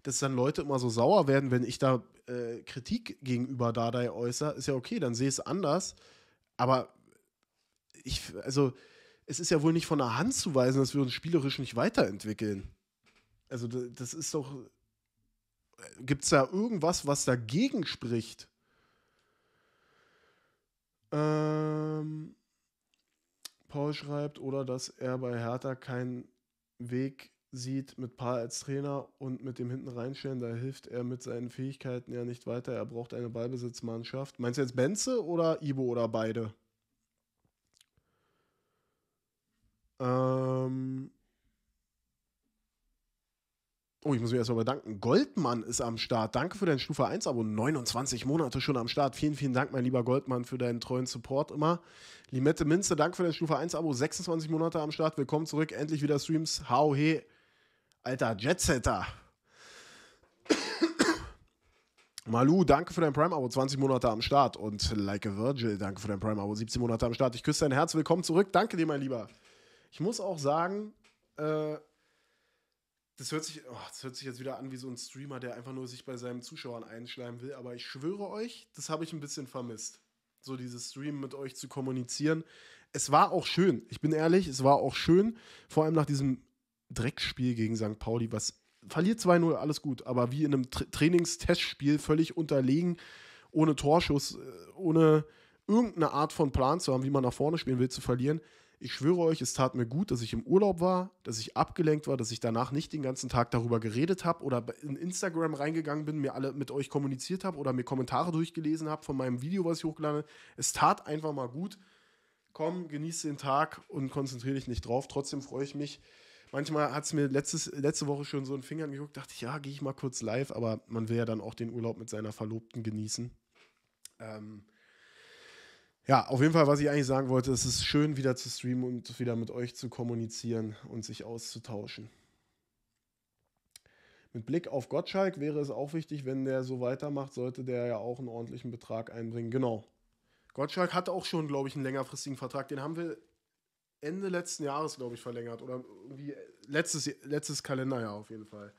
dass dann Leute immer so sauer werden, wenn ich da äh, Kritik gegenüber Dadai äußere, ist ja okay, dann sehe ich es anders. Aber ich, also, es ist ja wohl nicht von der Hand zu weisen, dass wir uns spielerisch nicht weiterentwickeln. Also das ist doch. Äh, Gibt es da irgendwas, was dagegen spricht? Ähm, Paul schreibt, oder dass er bei Hertha keinen Weg sieht mit Paar als Trainer und mit dem hinten reinstellen, da hilft er mit seinen Fähigkeiten ja nicht weiter. Er braucht eine Ballbesitzmannschaft. Meinst du jetzt Benze oder Ibo oder beide? Ähm, Oh, ich muss mich erstmal bedanken. Goldmann ist am Start. Danke für dein Stufe 1-Abo. 29 Monate schon am Start. Vielen, vielen Dank, mein lieber Goldmann, für deinen treuen Support immer. Limette Minze, danke für dein Stufe 1-Abo. 26 Monate am Start. Willkommen zurück. Endlich wieder Streams. Hau he. Alter, Jetsetter. Malu, danke für dein Prime-Abo. 20 Monate am Start. Und Like a Virgil, danke für dein Prime-Abo. 17 Monate am Start. Ich küsse dein Herz. Willkommen zurück. Danke dir, mein Lieber. Ich muss auch sagen, äh, das hört, sich, oh, das hört sich jetzt wieder an wie so ein Streamer, der einfach nur sich bei seinen Zuschauern einschleimen will, aber ich schwöre euch, das habe ich ein bisschen vermisst. So dieses Stream mit euch zu kommunizieren. Es war auch schön, ich bin ehrlich, es war auch schön, vor allem nach diesem Dreckspiel gegen St. Pauli, was verliert 2-0, alles gut, aber wie in einem Tra Trainingstestspiel völlig unterlegen, ohne Torschuss, äh, ohne irgendeine Art von Plan zu haben, wie man nach vorne spielen will, zu verlieren ich schwöre euch, es tat mir gut, dass ich im Urlaub war, dass ich abgelenkt war, dass ich danach nicht den ganzen Tag darüber geredet habe oder in Instagram reingegangen bin, mir alle mit euch kommuniziert habe oder mir Kommentare durchgelesen habe von meinem Video, was ich hochgeladen habe. Es tat einfach mal gut. Komm, genieß den Tag und konzentriere dich nicht drauf. Trotzdem freue ich mich. Manchmal hat es mir letztes, letzte Woche schon so in den Fingern geguckt, dachte ich, ja, gehe ich mal kurz live, aber man will ja dann auch den Urlaub mit seiner Verlobten genießen. Ähm, ja, auf jeden Fall, was ich eigentlich sagen wollte, es ist schön, wieder zu streamen und wieder mit euch zu kommunizieren und sich auszutauschen. Mit Blick auf Gottschalk wäre es auch wichtig, wenn der so weitermacht, sollte der ja auch einen ordentlichen Betrag einbringen. Genau. Gottschalk hat auch schon, glaube ich, einen längerfristigen Vertrag. Den haben wir Ende letzten Jahres, glaube ich, verlängert. Oder irgendwie letztes, letztes Kalenderjahr auf jeden Fall.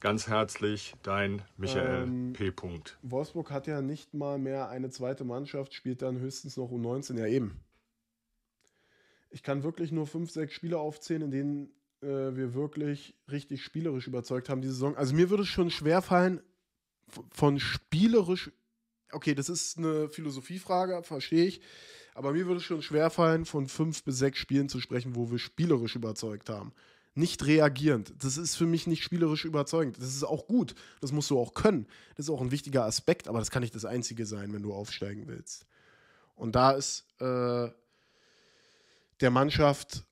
Ganz herzlich dein Michael ähm, P. -Punkt. Wolfsburg hat ja nicht mal mehr eine zweite Mannschaft, spielt dann höchstens noch U19. Ja, eben. Ich kann wirklich nur fünf, sechs Spiele aufzählen, in denen äh, wir wirklich richtig spielerisch überzeugt haben diese Saison. Also mir würde es schon schwer fallen, von spielerisch. Okay, das ist eine Philosophiefrage, verstehe ich. Aber mir würde es schon schwer fallen, von fünf bis sechs Spielen zu sprechen, wo wir spielerisch überzeugt haben nicht reagierend. Das ist für mich nicht spielerisch überzeugend. Das ist auch gut. Das musst du auch können. Das ist auch ein wichtiger Aspekt, aber das kann nicht das Einzige sein, wenn du aufsteigen willst. Und da ist äh, der Mannschaft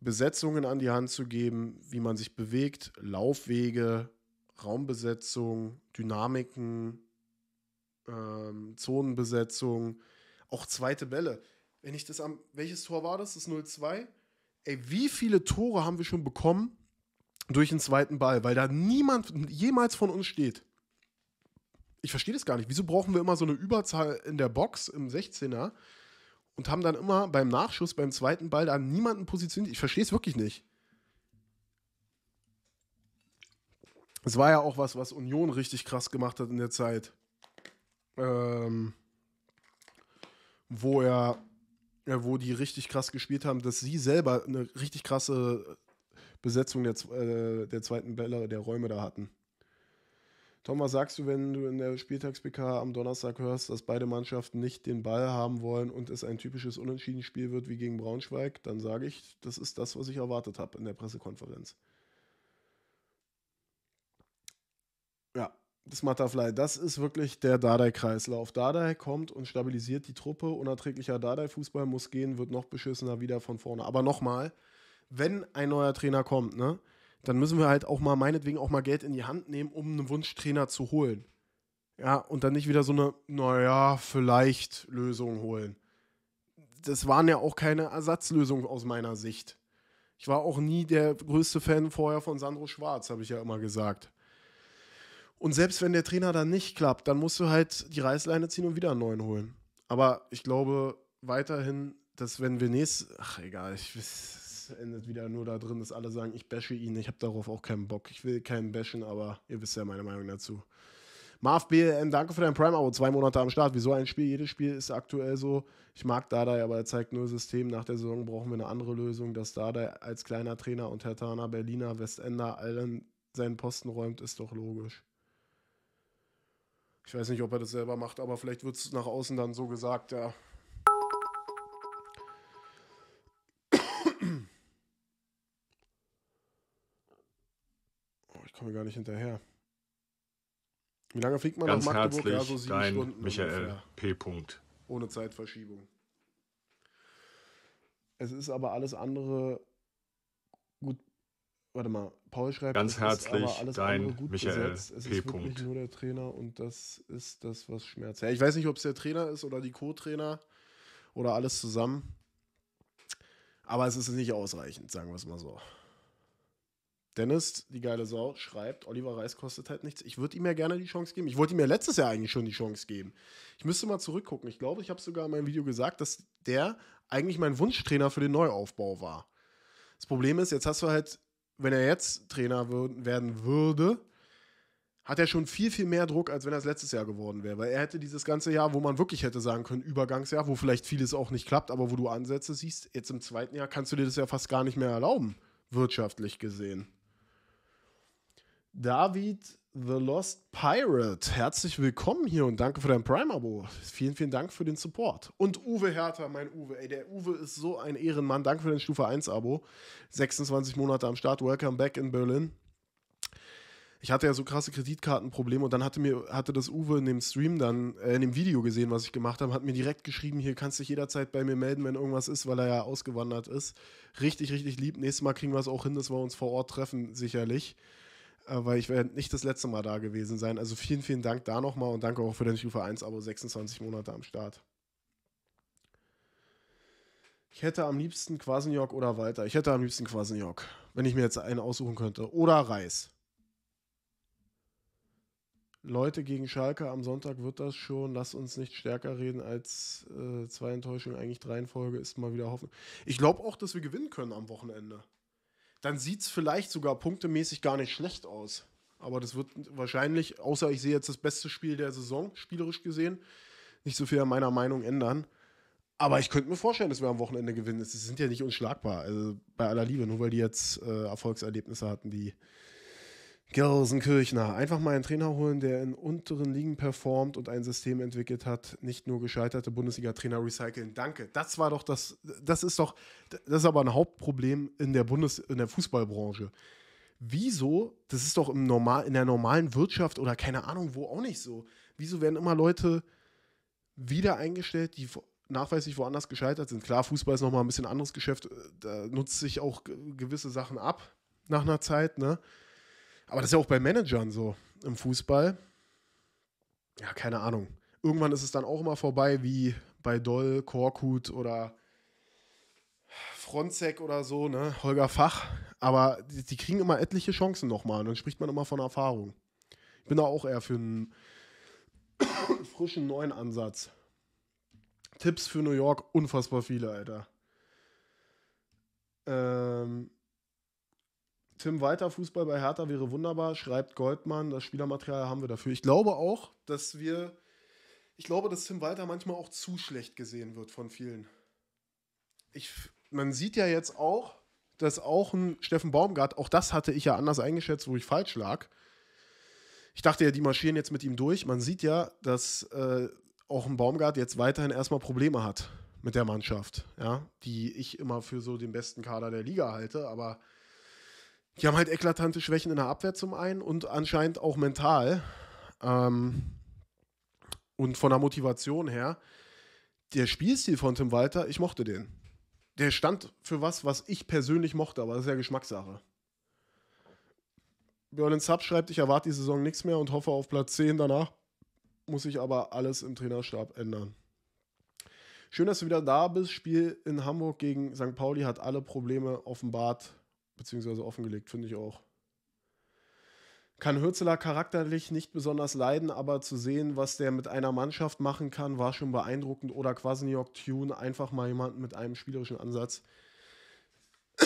Besetzungen an die Hand zu geben, wie man sich bewegt, Laufwege, Raumbesetzung, Dynamiken, ähm, Zonenbesetzung, auch zweite Bälle. Wenn ich das am, welches Tor war das? Das 0-2? ey, wie viele Tore haben wir schon bekommen durch den zweiten Ball, weil da niemand jemals von uns steht. Ich verstehe das gar nicht. Wieso brauchen wir immer so eine Überzahl in der Box im 16er und haben dann immer beim Nachschuss, beim zweiten Ball da niemanden positioniert? Ich verstehe es wirklich nicht. Es war ja auch was, was Union richtig krass gemacht hat in der Zeit. Ähm, wo er äh, wo die richtig krass gespielt haben, dass sie selber eine richtig krasse Besetzung der, äh, der zweiten Bälle der Räume da hatten. Thomas, sagst du, wenn du in der Spieltags-PK am Donnerstag hörst, dass beide Mannschaften nicht den Ball haben wollen und es ein typisches Unentschieden-Spiel wird wie gegen Braunschweig? Dann sage ich, das ist das, was ich erwartet habe in der Pressekonferenz. das Matterfly, das ist wirklich der Dardai-Kreislauf. Dardai kommt und stabilisiert die Truppe. Unerträglicher Dardai-Fußball muss gehen, wird noch beschissener wieder von vorne. Aber nochmal, wenn ein neuer Trainer kommt, ne, dann müssen wir halt auch mal meinetwegen auch mal Geld in die Hand nehmen, um einen Wunschtrainer zu holen. Ja, und dann nicht wieder so eine, naja, vielleicht Lösung holen. Das waren ja auch keine Ersatzlösungen aus meiner Sicht. Ich war auch nie der größte Fan vorher von Sandro Schwarz, habe ich ja immer gesagt. Und selbst wenn der Trainer dann nicht klappt, dann musst du halt die Reißleine ziehen und wieder einen neuen holen. Aber ich glaube weiterhin, dass wenn wir nächstes, ach egal, ich, es endet wieder nur da drin, dass alle sagen, ich bashe ihn, ich habe darauf auch keinen Bock. Ich will keinen bashen, aber ihr wisst ja meine Meinung dazu. Marv BLM, danke für dein Prime-Abo. Zwei Monate am Start. Wieso ein Spiel? Jedes Spiel ist aktuell so. Ich mag Dardai, aber er zeigt nur System. Nach der Saison brauchen wir eine andere Lösung. Dass Dardai als kleiner Trainer und Herr Tana, Berliner, Westender allen seinen Posten räumt, ist doch logisch. Ich weiß nicht, ob er das selber macht, aber vielleicht wird es nach außen dann so gesagt, ja. Oh, ich komme gar nicht hinterher. Wie lange fliegt man Ganz nach Magdeburg? Herzlich, ja, so sieben dein Stunden Michael ungefähr. P. -Punkt. Ohne Zeitverschiebung. Es ist aber alles andere warte mal, Paul schreibt, ganz herzlich dein Michael besetzt. Es P. ist wirklich nur der Trainer und das ist das, was schmerzt. Ja, ich weiß nicht, ob es der Trainer ist oder die Co-Trainer oder alles zusammen. Aber es ist nicht ausreichend, sagen wir es mal so. Dennis, die geile Sau, schreibt, Oliver Reis kostet halt nichts. Ich würde ihm ja gerne die Chance geben. Ich wollte ihm ja letztes Jahr eigentlich schon die Chance geben. Ich müsste mal zurückgucken. Ich glaube, ich habe sogar in meinem Video gesagt, dass der eigentlich mein Wunschtrainer für den Neuaufbau war. Das Problem ist, jetzt hast du halt wenn er jetzt Trainer werden würde, hat er schon viel, viel mehr Druck, als wenn er es letztes Jahr geworden wäre. Weil er hätte dieses ganze Jahr, wo man wirklich hätte sagen können, Übergangsjahr, wo vielleicht vieles auch nicht klappt, aber wo du Ansätze siehst, jetzt im zweiten Jahr kannst du dir das ja fast gar nicht mehr erlauben, wirtschaftlich gesehen. David The Lost Pirate. Herzlich willkommen hier und danke für dein Prime-Abo. Vielen, vielen Dank für den Support. Und Uwe Hertha, mein Uwe. Ey, der Uwe ist so ein Ehrenmann. Danke für dein Stufe 1-Abo. 26 Monate am Start. Welcome back in Berlin. Ich hatte ja so krasse Kreditkartenprobleme und dann hatte mir hatte das Uwe in dem Stream dann äh, in dem Video gesehen, was ich gemacht habe, hat mir direkt geschrieben, hier kannst du dich jederzeit bei mir melden, wenn irgendwas ist, weil er ja ausgewandert ist. Richtig, richtig lieb. Nächstes Mal kriegen wir es auch hin, dass wir uns vor Ort treffen, sicherlich weil ich werde nicht das letzte Mal da gewesen sein. Also vielen, vielen Dank da nochmal und danke auch für dein Stufe 1-Abo, 26 Monate am Start. Ich hätte am liebsten Quasenjörg oder Walter. Ich hätte am liebsten Quasenjörg, wenn ich mir jetzt einen aussuchen könnte. Oder Reis. Leute gegen Schalke am Sonntag wird das schon. Lass uns nicht stärker reden als äh, zwei Enttäuschungen. Eigentlich drei in Folge ist mal wieder Hoffnung. Ich glaube auch, dass wir gewinnen können am Wochenende dann sieht es vielleicht sogar punktemäßig gar nicht schlecht aus. Aber das wird wahrscheinlich, außer ich sehe jetzt das beste Spiel der Saison, spielerisch gesehen, nicht so viel an meiner Meinung ändern. Aber ich könnte mir vorstellen, dass wir am Wochenende gewinnen. Sie sind ja nicht unschlagbar. Also bei aller Liebe, nur weil die jetzt äh, Erfolgserlebnisse hatten, die Gelsenkirchner. Einfach mal einen Trainer holen, der in unteren Ligen performt und ein System entwickelt hat, nicht nur gescheiterte Bundesliga-Trainer recyceln. Danke. Das war doch das, das ist doch, das ist aber ein Hauptproblem in der Bundes, in der Fußballbranche. Wieso, das ist doch im normal, in der normalen Wirtschaft oder keine Ahnung wo auch nicht so, wieso werden immer Leute wieder eingestellt, die nachweislich woanders gescheitert sind? Klar, Fußball ist nochmal ein bisschen anderes Geschäft, äh, da nutzt sich auch gewisse Sachen ab nach einer Zeit, ne? Aber das ist ja auch bei Managern so im Fußball. Ja, keine Ahnung. Irgendwann ist es dann auch immer vorbei, wie bei Doll, Korkut oder Fronzek oder so, ne? Holger Fach. Aber die, die kriegen immer etliche Chancen nochmal. Und dann spricht man immer von Erfahrung. Ich bin da auch eher für einen frischen neuen Ansatz. Tipps für New York, unfassbar viele, Alter. Ähm, Tim Walter, Fußball bei Hertha wäre wunderbar, schreibt Goldmann, das Spielermaterial haben wir dafür. Ich glaube auch, dass wir, ich glaube, dass Tim Walter manchmal auch zu schlecht gesehen wird von vielen. Ich, man sieht ja jetzt auch, dass auch ein Steffen Baumgart, auch das hatte ich ja anders eingeschätzt, wo ich falsch lag. Ich dachte ja, die marschieren jetzt mit ihm durch. Man sieht ja, dass äh, auch ein Baumgart jetzt weiterhin erstmal Probleme hat mit der Mannschaft, ja, die ich immer für so den besten Kader der Liga halte, aber die haben halt eklatante Schwächen in der Abwehr zum einen und anscheinend auch mental. Ähm, und von der Motivation her, der Spielstil von Tim Walter, ich mochte den. Der stand für was, was ich persönlich mochte, aber das ist ja Geschmackssache. Björn Zapp schreibt, ich erwarte die Saison nichts mehr und hoffe auf Platz 10 danach. Muss ich aber alles im Trainerstab ändern. Schön, dass du wieder da bist. Spiel in Hamburg gegen St. Pauli hat alle Probleme offenbart beziehungsweise offengelegt, finde ich auch. Kann Hürzeler charakterlich nicht besonders leiden, aber zu sehen, was der mit einer Mannschaft machen kann, war schon beeindruckend. Oder Quasniok Tune, einfach mal jemanden mit einem spielerischen Ansatz.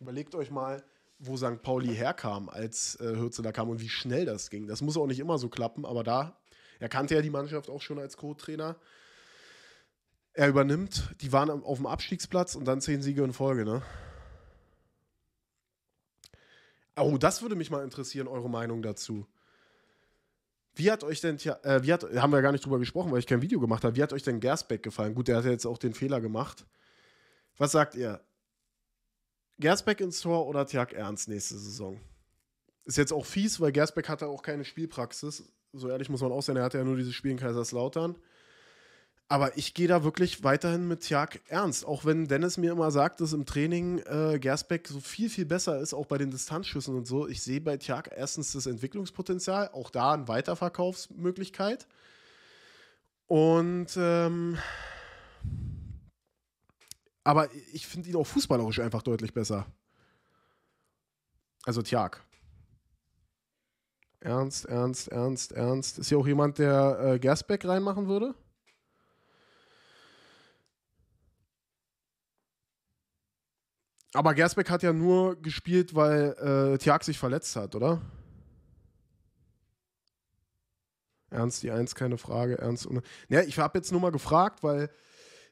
Überlegt euch mal, wo St. Pauli herkam, als äh, Hürzeler kam und wie schnell das ging. Das muss auch nicht immer so klappen, aber da, er kannte ja die Mannschaft auch schon als Co-Trainer. Er übernimmt, die waren auf dem Abstiegsplatz und dann zehn Siege in Folge, ne? Oh, das würde mich mal interessieren, eure Meinung dazu. Wie hat euch denn, äh, wie hat, haben wir gar nicht drüber gesprochen, weil ich kein Video gemacht habe. Wie hat euch denn Gersbeck gefallen? Gut, der hat ja jetzt auch den Fehler gemacht. Was sagt ihr? Gersbeck ins Tor oder Tjag Ernst nächste Saison? Ist jetzt auch fies, weil Gersbeck hatte auch keine Spielpraxis. So ehrlich muss man auch sein, er hatte ja nur dieses Spiel in Kaiserslautern. Aber ich gehe da wirklich weiterhin mit Tjag ernst. Auch wenn Dennis mir immer sagt, dass im Training äh, Gersbeck so viel, viel besser ist, auch bei den Distanzschüssen und so. Ich sehe bei Tjag erstens das Entwicklungspotenzial, auch da eine Weiterverkaufsmöglichkeit. Und ähm, aber ich finde ihn auch fußballerisch einfach deutlich besser. Also Tjag. Ernst, ernst, ernst, ernst. Ist hier auch jemand, der äh, Gersbeck reinmachen würde? Aber Gersbeck hat ja nur gespielt, weil äh, Tiag sich verletzt hat, oder? Ernst die Eins, keine Frage. Ernst ohne. Ja, ich habe jetzt nur mal gefragt, weil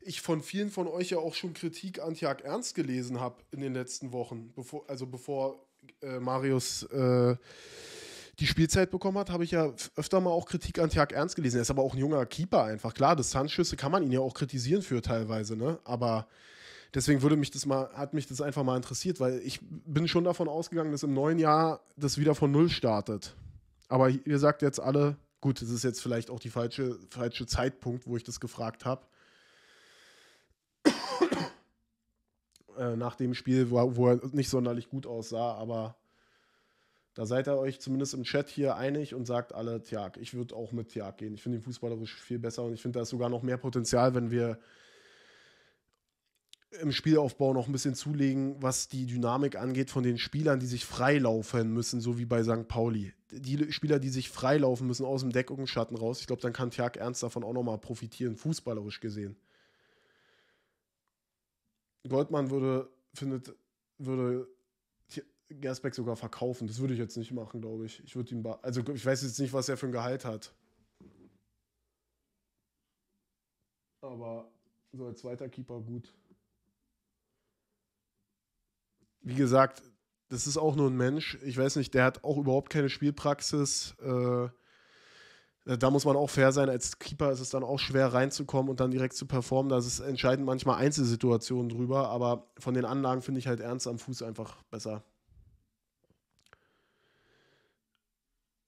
ich von vielen von euch ja auch schon Kritik an Tiag Ernst gelesen habe in den letzten Wochen. Bevor, also bevor äh, Marius äh, die Spielzeit bekommen hat, habe ich ja öfter mal auch Kritik an Tiag Ernst gelesen. Er ist aber auch ein junger Keeper einfach. Klar, Distanzschüsse kann man ihn ja auch kritisieren für teilweise, ne? Aber deswegen würde mich das mal, hat mich das einfach mal interessiert, weil ich bin schon davon ausgegangen, dass im neuen Jahr das wieder von null startet. Aber ihr sagt jetzt alle, gut, das ist jetzt vielleicht auch die falsche, falsche Zeitpunkt, wo ich das gefragt habe. Äh, nach dem Spiel, wo, wo er nicht sonderlich gut aussah, aber da seid ihr euch zumindest im Chat hier einig und sagt alle Tjag. Ich würde auch mit Tjag gehen. Ich finde ihn fußballerisch viel besser und ich finde, da ist sogar noch mehr Potenzial, wenn wir im Spielaufbau noch ein bisschen zulegen, was die Dynamik angeht von den Spielern, die sich freilaufen müssen, so wie bei St. Pauli. Die Spieler, die sich freilaufen müssen aus dem Deckungsschatten raus, ich glaube, dann kann Tjark Ernst davon auch nochmal profitieren, fußballerisch gesehen. Goldmann würde, findet, würde Gersbeck sogar verkaufen. Das würde ich jetzt nicht machen, glaube ich. Ich würde ihm, also ich weiß jetzt nicht, was er für ein Gehalt hat. Aber so als zweiter Keeper gut wie gesagt, das ist auch nur ein Mensch. Ich weiß nicht, der hat auch überhaupt keine Spielpraxis. Äh, da muss man auch fair sein. Als Keeper ist es dann auch schwer reinzukommen und dann direkt zu performen. Da entscheiden manchmal Einzelsituationen drüber, aber von den Anlagen finde ich halt Ernst am Fuß einfach besser.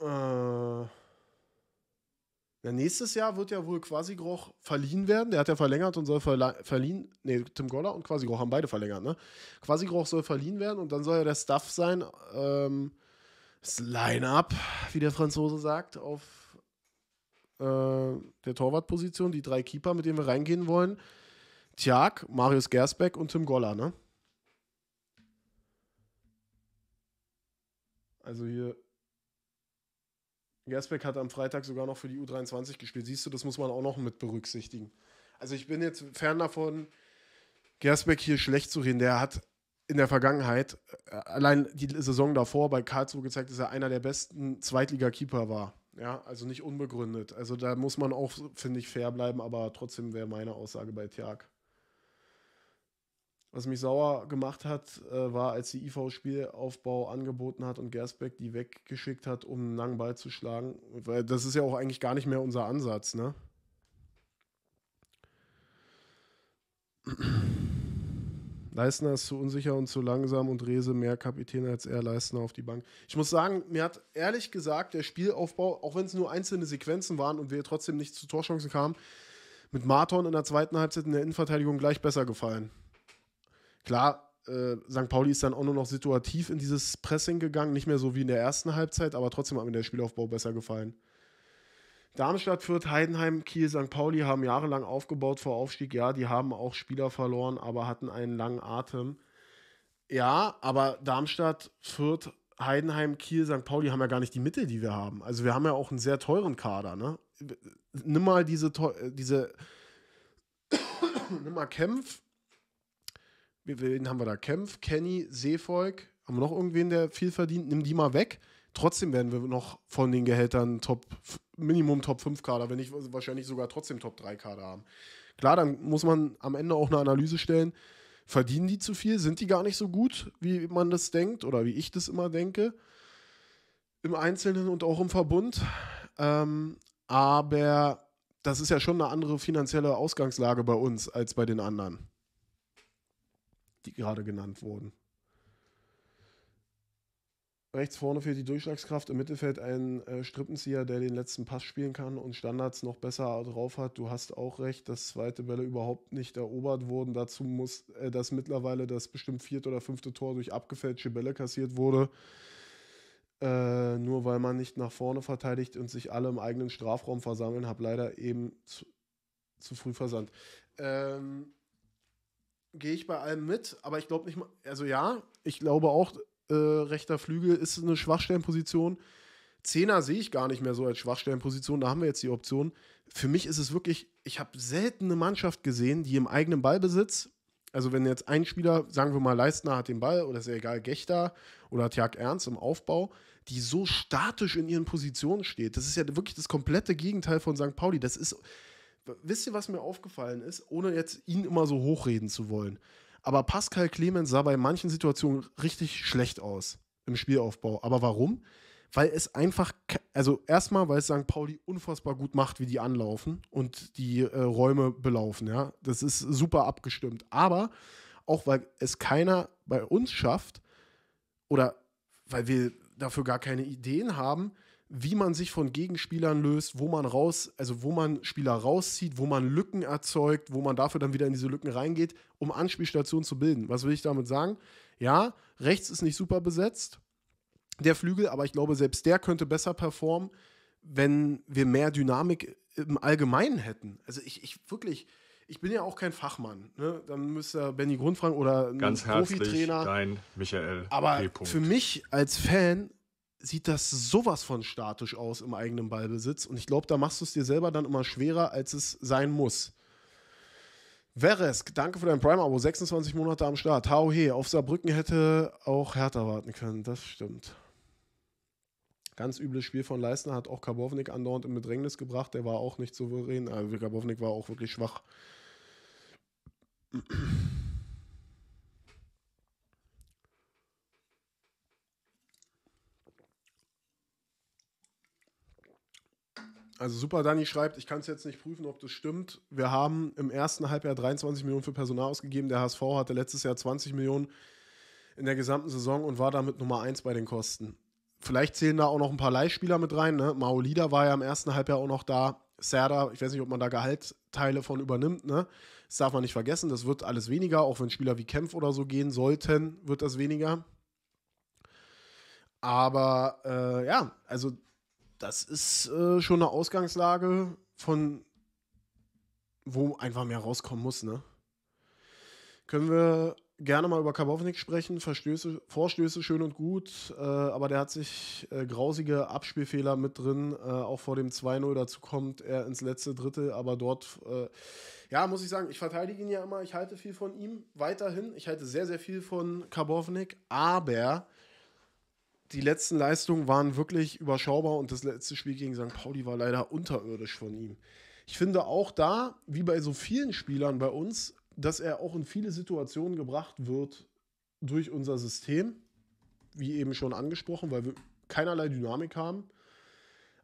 Äh. Ja, nächstes Jahr wird ja wohl quasi Groch verliehen werden. Der hat ja verlängert und soll verliehen. Ne, Tim Goller und quasi Groch haben beide verlängert, ne? Quasi Groch soll verliehen werden und dann soll ja der Stuff sein. Ähm, das Line-up, wie der Franzose sagt, auf äh, der Torwartposition. Die drei Keeper, mit denen wir reingehen wollen. Tjag, Marius Gersbeck und Tim Goller, ne? Also hier Gersbeck hat am Freitag sogar noch für die U23 gespielt. Siehst du, das muss man auch noch mit berücksichtigen. Also ich bin jetzt fern davon, Gersbeck hier schlecht zu reden. Der hat in der Vergangenheit, äh, allein die Saison davor bei Karlsruhe gezeigt, dass er einer der besten Zweitliga-Keeper war. Ja, also nicht unbegründet. Also da muss man auch, finde ich, fair bleiben, aber trotzdem wäre meine Aussage bei Tiag. Was mich sauer gemacht hat, äh, war, als die IV Spielaufbau angeboten hat und Gersbeck die weggeschickt hat, um einen langen zu schlagen. Weil das ist ja auch eigentlich gar nicht mehr unser Ansatz, ne? Leistner ist zu unsicher und zu langsam und Rese mehr Kapitän als er, Leistner auf die Bank. Ich muss sagen, mir hat ehrlich gesagt der Spielaufbau, auch wenn es nur einzelne Sequenzen waren und wir trotzdem nicht zu Torchancen kamen, mit Marton in der zweiten Halbzeit in der Innenverteidigung gleich besser gefallen. Klar, äh, St. Pauli ist dann auch nur noch situativ in dieses Pressing gegangen, nicht mehr so wie in der ersten Halbzeit, aber trotzdem hat mir der Spielaufbau besser gefallen. Darmstadt, Fürth, Heidenheim, Kiel, St. Pauli haben jahrelang aufgebaut vor Aufstieg. Ja, die haben auch Spieler verloren, aber hatten einen langen Atem. Ja, aber Darmstadt, Fürth, Heidenheim, Kiel, St. Pauli haben ja gar nicht die Mittel, die wir haben. Also wir haben ja auch einen sehr teuren Kader. Ne? Nimm mal diese, äh, diese nimm mal Kempf, wen haben wir da? Kempf, Kenny, Seevolk, haben wir noch irgendwen, der viel verdient? Nimm die mal weg. Trotzdem werden wir noch von den Gehältern Top, Minimum Top 5 Kader, wenn nicht also wahrscheinlich sogar trotzdem Top 3 Kader haben. Klar, dann muss man am Ende auch eine Analyse stellen. Verdienen die zu viel? Sind die gar nicht so gut, wie man das denkt oder wie ich das immer denke? Im Einzelnen und auch im Verbund. Ähm, aber das ist ja schon eine andere finanzielle Ausgangslage bei uns als bei den anderen die gerade genannt wurden. Rechts vorne fehlt die Durchschlagskraft, im Mittelfeld ein äh, Strippenzieher, der den letzten Pass spielen kann und Standards noch besser drauf hat. Du hast auch recht, dass zweite Bälle überhaupt nicht erobert wurden. Dazu muss, äh, dass mittlerweile das bestimmt vierte oder fünfte Tor durch abgefälschte Bälle kassiert wurde. Äh, nur weil man nicht nach vorne verteidigt und sich alle im eigenen Strafraum versammeln, habe leider eben zu, zu früh versandt. Ähm, gehe ich bei allem mit, aber ich glaube nicht mal, also ja, ich glaube auch, äh, rechter Flügel ist eine Schwachstellenposition. Zehner sehe ich gar nicht mehr so als Schwachstellenposition, da haben wir jetzt die Option. Für mich ist es wirklich, ich habe selten eine Mannschaft gesehen, die im eigenen Ballbesitz, also wenn jetzt ein Spieler, sagen wir mal, Leistner hat den Ball oder ist ja egal, Gechter oder Tjag Ernst im Aufbau, die so statisch in ihren Positionen steht. Das ist ja wirklich das komplette Gegenteil von St. Pauli. Das ist, Wisst ihr, was mir aufgefallen ist, ohne jetzt ihn immer so hochreden zu wollen? Aber Pascal Clemens sah bei manchen Situationen richtig schlecht aus im Spielaufbau. Aber warum? Weil es einfach, also erstmal, weil es St. Pauli unfassbar gut macht, wie die anlaufen und die äh, Räume belaufen, ja. Das ist super abgestimmt. Aber auch weil es keiner bei uns schafft oder weil wir dafür gar keine Ideen haben, wie man sich von Gegenspielern löst, wo man raus, also wo man Spieler rauszieht, wo man Lücken erzeugt, wo man dafür dann wieder in diese Lücken reingeht, um Anspielstationen zu bilden. Was will ich damit sagen? Ja, rechts ist nicht super besetzt, der Flügel, aber ich glaube, selbst der könnte besser performen, wenn wir mehr Dynamik im Allgemeinen hätten. Also ich, ich wirklich, ich bin ja auch kein Fachmann. Ne? Dann müsste Benny Grund oder ein Ganz Profitrainer. Dein Michael. Aber für mich als Fan sieht das sowas von statisch aus im eigenen Ballbesitz. Und ich glaube, da machst du es dir selber dann immer schwerer, als es sein muss. Veresk, danke für dein Prime-Abo. 26 Monate am Start. Hauhe, auf Saarbrücken hätte auch Hertha warten können. Das stimmt. Ganz übles Spiel von Leistner hat auch Karbovnik andauernd in Bedrängnis gebracht. Der war auch nicht souverän. Äh, Karbovnik war auch wirklich schwach. Also Super Dani schreibt, ich kann es jetzt nicht prüfen, ob das stimmt. Wir haben im ersten Halbjahr 23 Millionen für Personal ausgegeben. Der HSV hatte letztes Jahr 20 Millionen in der gesamten Saison und war damit Nummer 1 bei den Kosten. Vielleicht zählen da auch noch ein paar Leihspieler mit rein. Ne? Maolida war ja im ersten Halbjahr auch noch da. Serda, ich weiß nicht, ob man da Gehaltteile von übernimmt. Ne? Das darf man nicht vergessen. Das wird alles weniger. Auch wenn Spieler wie Kempf oder so gehen sollten, wird das weniger. Aber äh, ja, also das ist äh, schon eine Ausgangslage von wo einfach mehr rauskommen muss, ne? Können wir gerne mal über Kabownik sprechen, Verstöße, Vorstöße schön und gut, äh, aber der hat sich äh, grausige Abspielfehler mit drin, äh, auch vor dem 2-0, dazu kommt er ins letzte Drittel, aber dort, äh, ja, muss ich sagen, ich verteidige ihn ja immer, ich halte viel von ihm, weiterhin, ich halte sehr, sehr viel von Kabownik, aber die letzten Leistungen waren wirklich überschaubar und das letzte Spiel gegen St. Pauli war leider unterirdisch von ihm. Ich finde auch da, wie bei so vielen Spielern bei uns, dass er auch in viele Situationen gebracht wird durch unser System, wie eben schon angesprochen, weil wir keinerlei Dynamik haben.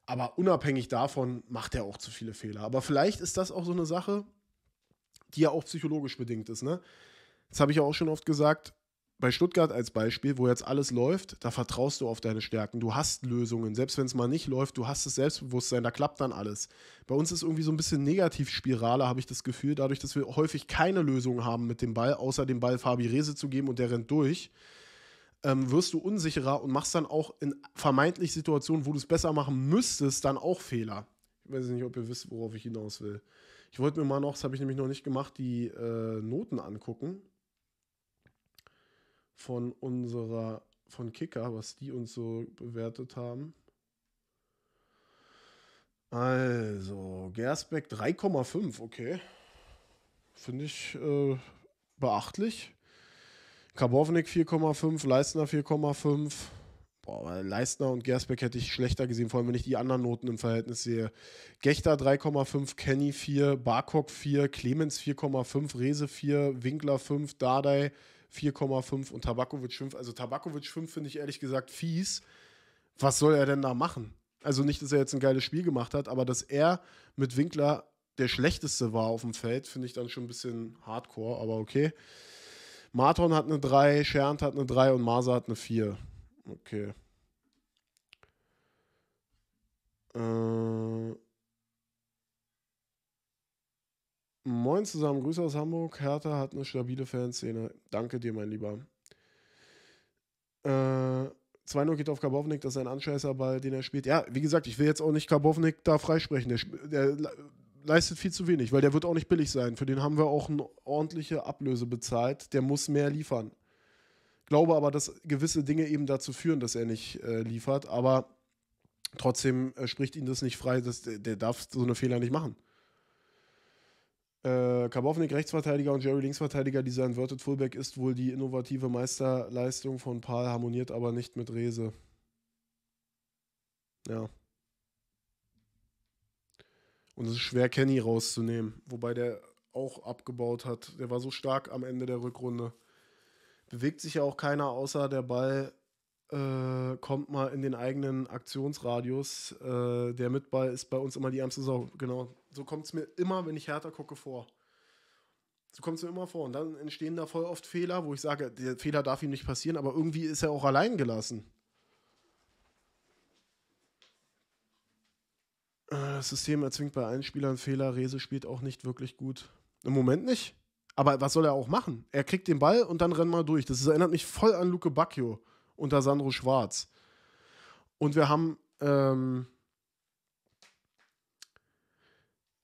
Aber unabhängig davon macht er auch zu viele Fehler. Aber vielleicht ist das auch so eine Sache, die ja auch psychologisch bedingt ist. Ne? Das habe ich ja auch schon oft gesagt bei Stuttgart als Beispiel, wo jetzt alles läuft, da vertraust du auf deine Stärken. Du hast Lösungen. Selbst wenn es mal nicht läuft, du hast das Selbstbewusstsein, da klappt dann alles. Bei uns ist irgendwie so ein bisschen Negativspirale, habe ich das Gefühl, dadurch, dass wir häufig keine Lösung haben mit dem Ball, außer dem Ball Fabi Rese zu geben und der rennt durch, ähm, wirst du unsicherer und machst dann auch in vermeintlich Situationen, wo du es besser machen müsstest, dann auch Fehler. Ich weiß nicht, ob ihr wisst, worauf ich hinaus will. Ich wollte mir mal noch, das habe ich nämlich noch nicht gemacht, die äh, Noten angucken von unserer, von Kicker, was die uns so bewertet haben. Also, Gersbeck 3,5, okay. Finde ich äh, beachtlich. Karbovnik 4,5, Leistner 4,5. Boah, Leistner und Gersbeck hätte ich schlechter gesehen, vor allem wenn ich die anderen Noten im Verhältnis sehe. Gechter 3,5, Kenny 4, Barkok 4, Clemens 4,5, Rese 4, Winkler 5, Dardai 4,5. 4,5 und Tabakovic 5. Also Tabakovic 5 finde ich ehrlich gesagt fies. Was soll er denn da machen? Also nicht, dass er jetzt ein geiles Spiel gemacht hat, aber dass er mit Winkler der schlechteste war auf dem Feld, finde ich dann schon ein bisschen hardcore, aber okay. Marton hat eine 3, Schernt hat eine 3 und Maser hat eine 4. Okay. Äh, Moin zusammen, Grüße aus Hamburg. Hertha hat eine stabile Fanszene. Danke dir, mein Lieber. Äh, 2-0 geht auf Karbovnik, das ist ein Anscheißerball, den er spielt. Ja, wie gesagt, ich will jetzt auch nicht Karbovnik da freisprechen. Der, der leistet viel zu wenig, weil der wird auch nicht billig sein. Für den haben wir auch eine ordentliche Ablöse bezahlt. Der muss mehr liefern. Glaube aber, dass gewisse Dinge eben dazu führen, dass er nicht äh, liefert. Aber trotzdem äh, spricht ihn das nicht frei. Dass, der, der darf so eine Fehler nicht machen. Äh, Karbovnik Rechtsverteidiger und Jerry Linksverteidiger, dieser Inverted Fullback ist wohl die innovative Meisterleistung von Paul, harmoniert aber nicht mit Rese. Ja. Und es ist schwer, Kenny rauszunehmen, wobei der auch abgebaut hat. Der war so stark am Ende der Rückrunde. Bewegt sich ja auch keiner außer der Ball äh, kommt mal in den eigenen Aktionsradius. Äh, der Mitball ist bei uns immer die ärmste Sau. Genau. So kommt es mir immer, wenn ich härter gucke, vor. So kommt es mir immer vor. Und dann entstehen da voll oft Fehler, wo ich sage, der Fehler darf ihm nicht passieren, aber irgendwie ist er auch allein gelassen. Äh, das System erzwingt bei allen Spielern Fehler. Rese spielt auch nicht wirklich gut. Im Moment nicht. Aber was soll er auch machen? Er kriegt den Ball und dann rennt mal durch. Das erinnert mich voll an Luke Bacchio unter Sandro Schwarz. Und wir haben, ähm,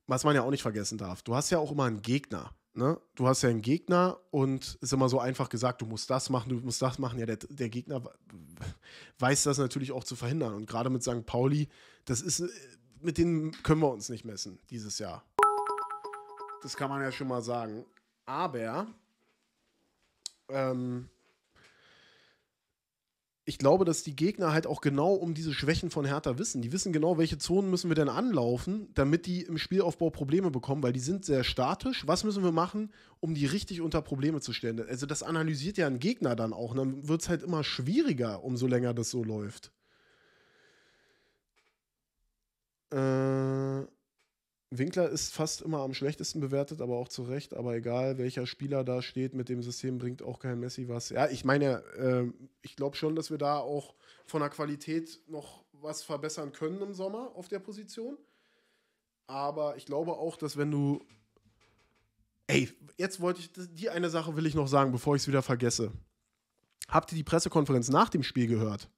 was man ja auch nicht vergessen darf, du hast ja auch immer einen Gegner. Ne? Du hast ja einen Gegner und es ist immer so einfach gesagt, du musst das machen, du musst das machen. Ja, der, der Gegner weiß das natürlich auch zu verhindern. Und gerade mit St. Pauli, das ist, äh, mit denen können wir uns nicht messen dieses Jahr. Das kann man ja schon mal sagen. Aber ähm, ich glaube, dass die Gegner halt auch genau um diese Schwächen von Hertha wissen. Die wissen genau, welche Zonen müssen wir denn anlaufen, damit die im Spielaufbau Probleme bekommen, weil die sind sehr statisch. Was müssen wir machen, um die richtig unter Probleme zu stellen? Also das analysiert ja ein Gegner dann auch. Und dann wird es halt immer schwieriger, umso länger das so läuft. Äh Winkler ist fast immer am schlechtesten bewertet, aber auch zu Recht. Aber egal, welcher Spieler da steht mit dem System, bringt auch kein Messi was. Ja, ich meine, äh, ich glaube schon, dass wir da auch von der Qualität noch was verbessern können im Sommer auf der Position. Aber ich glaube auch, dass wenn du. Ey, jetzt wollte ich. Die eine Sache will ich noch sagen, bevor ich es wieder vergesse. Habt ihr die Pressekonferenz nach dem Spiel gehört?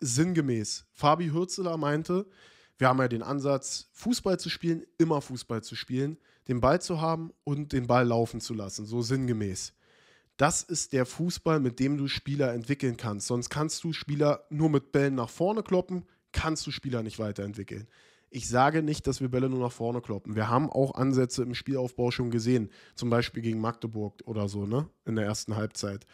Sinngemäß. Fabi Hürzeler meinte, wir haben ja den Ansatz, Fußball zu spielen, immer Fußball zu spielen, den Ball zu haben und den Ball laufen zu lassen, so sinngemäß. Das ist der Fußball, mit dem du Spieler entwickeln kannst. Sonst kannst du Spieler nur mit Bällen nach vorne kloppen, kannst du Spieler nicht weiterentwickeln. Ich sage nicht, dass wir Bälle nur nach vorne kloppen. Wir haben auch Ansätze im Spielaufbau schon gesehen, zum Beispiel gegen Magdeburg oder so, ne? In der ersten Halbzeit.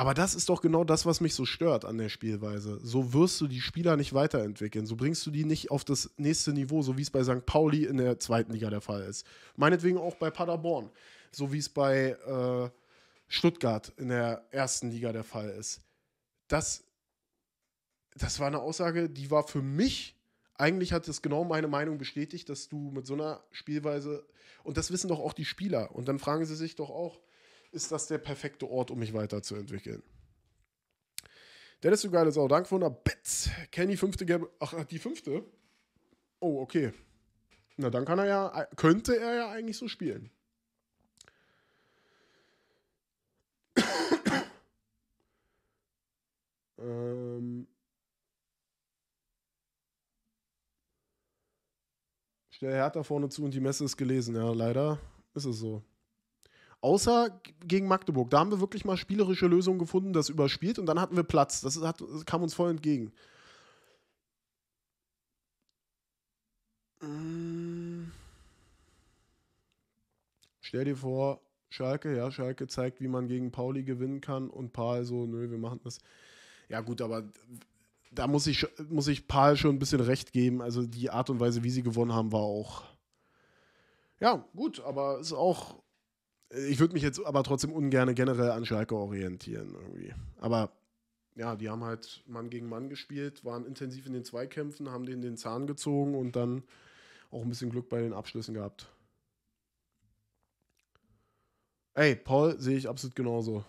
Aber das ist doch genau das, was mich so stört an der Spielweise. So wirst du die Spieler nicht weiterentwickeln. So bringst du die nicht auf das nächste Niveau, so wie es bei St. Pauli in der zweiten Liga der Fall ist. Meinetwegen auch bei Paderborn, so wie es bei äh, Stuttgart in der ersten Liga der Fall ist. Das, das war eine Aussage, die war für mich eigentlich hat es genau meine Meinung bestätigt, dass du mit so einer Spielweise, und das wissen doch auch die Spieler, und dann fragen sie sich doch auch, ist das der perfekte Ort, um mich weiterzuentwickeln. Dennis, du geile Sau. Danke von der Bits. Kenny, fünfte gelbe. Ach, äh, die fünfte? Oh, okay. Na, dann kann er ja, äh, könnte er ja eigentlich so spielen. ähm. Stell Hertha vorne zu und die Messe ist gelesen. Ja, leider ist es so. Außer gegen Magdeburg. Da haben wir wirklich mal spielerische Lösungen gefunden, das überspielt und dann hatten wir Platz. Das, hat, das kam uns voll entgegen. Äh. Stell dir vor, Schalke, ja, Schalke zeigt, wie man gegen Pauli gewinnen kann und Paul so, nö, wir machen das. Ja, gut, aber da muss ich, muss ich Paul schon ein bisschen recht geben. Also die Art und Weise, wie sie gewonnen haben, war auch. Ja, gut, aber ist auch ich würde mich jetzt aber trotzdem ungern generell an Schalke orientieren irgendwie. Aber ja, die haben halt Mann gegen Mann gespielt, waren intensiv in den Zweikämpfen, haben denen den Zahn gezogen und dann auch ein bisschen Glück bei den Abschlüssen gehabt. Ey, Paul sehe ich absolut genauso.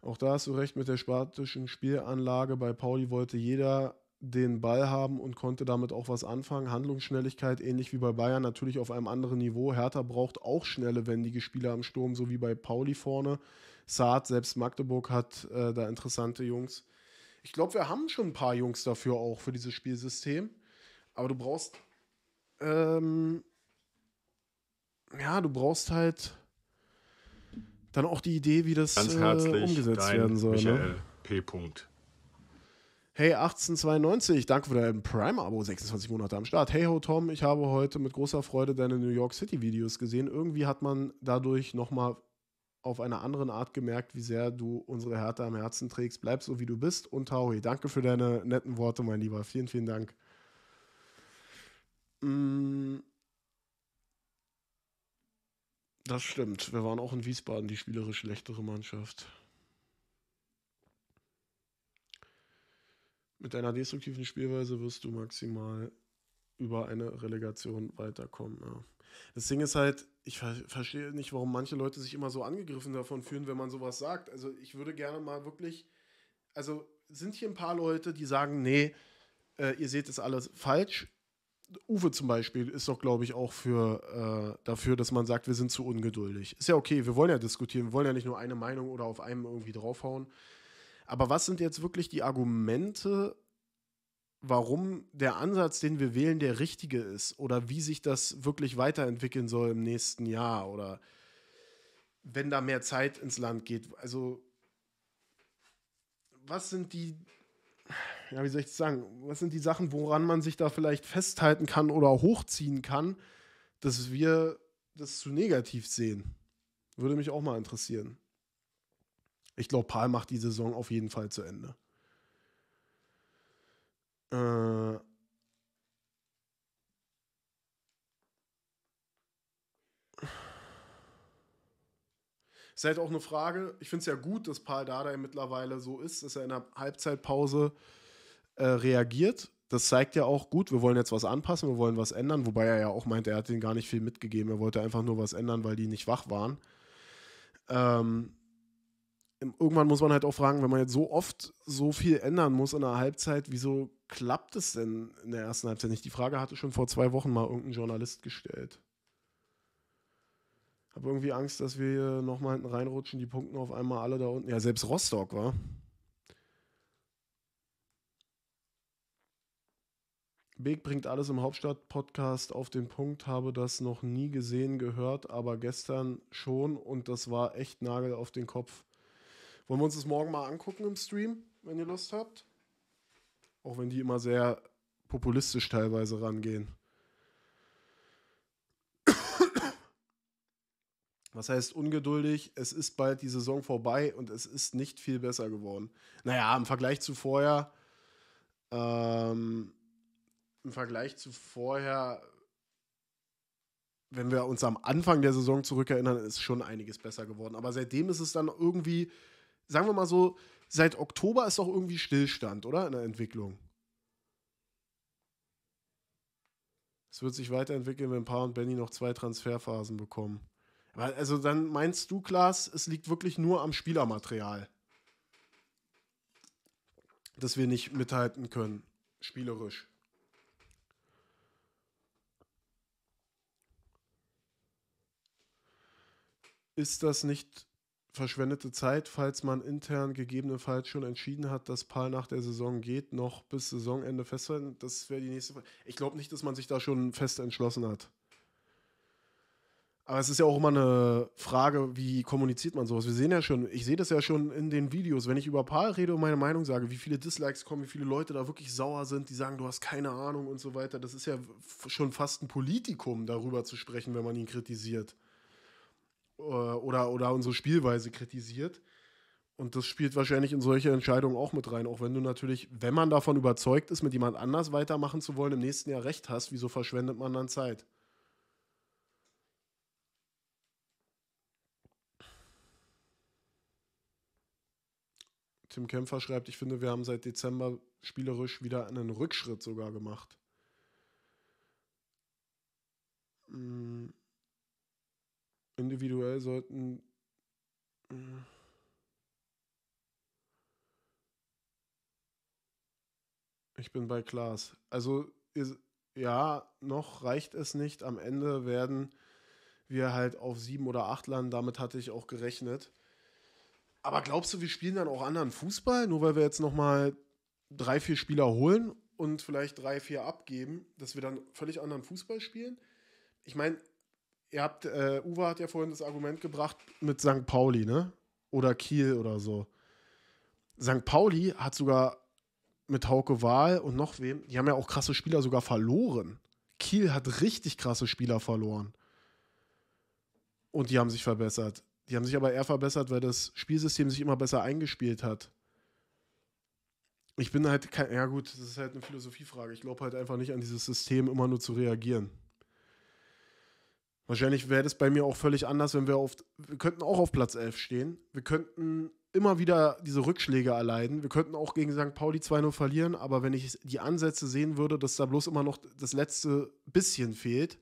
Auch da hast du recht mit der spartischen Spielanlage. Bei Pauli wollte jeder den Ball haben und konnte damit auch was anfangen. Handlungsschnelligkeit, ähnlich wie bei Bayern, natürlich auf einem anderen Niveau. Hertha braucht auch schnelle, wendige Spieler am Sturm, so wie bei Pauli vorne. Saad, selbst Magdeburg hat äh, da interessante Jungs. Ich glaube, wir haben schon ein paar Jungs dafür auch, für dieses Spielsystem. Aber du brauchst. Ähm, ja, du brauchst halt dann auch die Idee, wie das äh, umgesetzt werden soll. Ne? Michael ne? P. Hey 1892, danke für dein Prime-Abo, 26 Monate am Start. Hey ho Tom, ich habe heute mit großer Freude deine New York City-Videos gesehen. Irgendwie hat man dadurch nochmal auf eine andere Art gemerkt, wie sehr du unsere Härte am Herzen trägst. Bleib so, wie du bist. Und Taui, danke für deine netten Worte, mein Lieber. Vielen, vielen Dank. Mm. Das stimmt. Wir waren auch in Wiesbaden die spielerisch schlechtere Mannschaft. Mit deiner destruktiven Spielweise wirst du maximal über eine Relegation weiterkommen. Ja. Das Ding ist halt, ich ver verstehe nicht, warum manche Leute sich immer so angegriffen davon fühlen, wenn man sowas sagt. Also ich würde gerne mal wirklich, also sind hier ein paar Leute, die sagen, nee, äh, ihr seht es alles falsch. Uwe zum Beispiel ist doch, glaube ich, auch für, äh, dafür, dass man sagt, wir sind zu ungeduldig. Ist ja okay, wir wollen ja diskutieren, wir wollen ja nicht nur eine Meinung oder auf einem irgendwie draufhauen. Aber was sind jetzt wirklich die Argumente, warum der Ansatz, den wir wählen, der richtige ist oder wie sich das wirklich weiterentwickeln soll im nächsten Jahr oder wenn da mehr Zeit ins Land geht? Also, was sind die ja, wie soll ich das sagen, was sind die Sachen, woran man sich da vielleicht festhalten kann oder hochziehen kann, dass wir das zu negativ sehen? Würde mich auch mal interessieren. Ich glaube, Paul macht die Saison auf jeden Fall zu Ende. Äh, Ist halt auch eine Frage. Ich finde es ja gut, dass Paul Dardai mittlerweile so ist, dass er in der Halbzeitpause äh, reagiert. Das zeigt ja auch gut, wir wollen jetzt was anpassen, wir wollen was ändern, wobei er ja auch meint, er hat ihnen gar nicht viel mitgegeben. Er wollte einfach nur was ändern, weil die nicht wach waren. Ähm, irgendwann muss man halt auch fragen, wenn man jetzt so oft so viel ändern muss in der Halbzeit, wieso klappt es denn in der ersten Halbzeit nicht? Die Frage hatte schon vor zwei Wochen mal irgendein Journalist gestellt. Habe irgendwie Angst, dass wir hier nochmal hinten reinrutschen, die Punkten auf einmal alle da unten. Ja, selbst Rostock war. Beek bringt alles im Hauptstadt-Podcast auf den Punkt, habe das noch nie gesehen, gehört, aber gestern schon und das war echt Nagel auf den Kopf. Wollen wir uns das morgen mal angucken im Stream, wenn ihr Lust habt? Auch wenn die immer sehr populistisch teilweise rangehen. Was heißt ungeduldig? Es ist bald die Saison vorbei und es ist nicht viel besser geworden. Naja, im Vergleich zu vorher, ähm, im Vergleich zu vorher, wenn wir uns am Anfang der Saison zurückerinnern, ist schon einiges besser geworden. Aber seitdem ist es dann irgendwie sagen wir mal so, seit Oktober ist doch irgendwie Stillstand, oder? In der Entwicklung. Es wird sich weiterentwickeln, wenn Paar und Benny noch zwei Transferphasen bekommen. Also dann meinst du, Klaas, es liegt wirklich nur am Spielermaterial, dass wir nicht mithalten können, spielerisch. Ist das nicht verschwendete Zeit, falls man intern gegebenenfalls schon entschieden hat, dass Paul nach der Saison geht, noch bis Saisonende festhalten? Das wäre die nächste Frage. Ich glaube nicht, dass man sich da schon fest entschlossen hat. Aber es ist ja auch immer eine Frage, wie kommuniziert man sowas? Wir sehen ja schon, ich sehe das ja schon in den Videos, wenn ich über Paul rede und meine Meinung sage, wie viele Dislikes kommen, wie viele Leute da wirklich sauer sind, die sagen, du hast keine Ahnung und so weiter. Das ist ja schon fast ein Politikum, darüber zu sprechen, wenn man ihn kritisiert. Äh, oder, oder unsere Spielweise kritisiert. Und das spielt wahrscheinlich in solche Entscheidungen auch mit rein, auch wenn du natürlich, wenn man davon überzeugt ist, mit jemand anders weitermachen zu wollen, im nächsten Jahr recht hast, wieso verschwendet man dann Zeit? Tim Kämpfer schreibt, ich finde, wir haben seit Dezember spielerisch wieder einen Rückschritt sogar gemacht. Hm individuell sollten. Äh, ich bin bei Klaas. Also, ja, noch reicht es nicht. Am Ende werden wir halt auf sieben oder acht landen. Damit hatte ich auch gerechnet. Aber glaubst du, wir spielen dann auch anderen Fußball, nur weil wir jetzt nochmal drei, vier Spieler holen und vielleicht drei, vier abgeben, dass wir dann völlig anderen Fußball spielen? Ich meine, ihr habt, äh, Uwe hat ja vorhin das Argument gebracht mit St. Pauli, ne? Oder Kiel oder so. St. Pauli hat sogar mit Hauke Wahl und noch wem, die haben ja auch krasse Spieler sogar verloren. Kiel hat richtig krasse Spieler verloren. Und die haben sich verbessert. Die haben sich aber eher verbessert, weil das Spielsystem sich immer besser eingespielt hat. Ich bin halt kein, ja gut, das ist halt eine Philosophiefrage. Ich glaube halt einfach nicht an dieses System immer nur zu reagieren. Wahrscheinlich wäre das bei mir auch völlig anders, wenn wir auf, wir könnten auch auf Platz 11 stehen. Wir könnten immer wieder diese Rückschläge erleiden. Wir könnten auch gegen St. Pauli 2-0 verlieren, aber wenn ich die Ansätze sehen würde, dass da bloß immer noch das letzte bisschen fehlt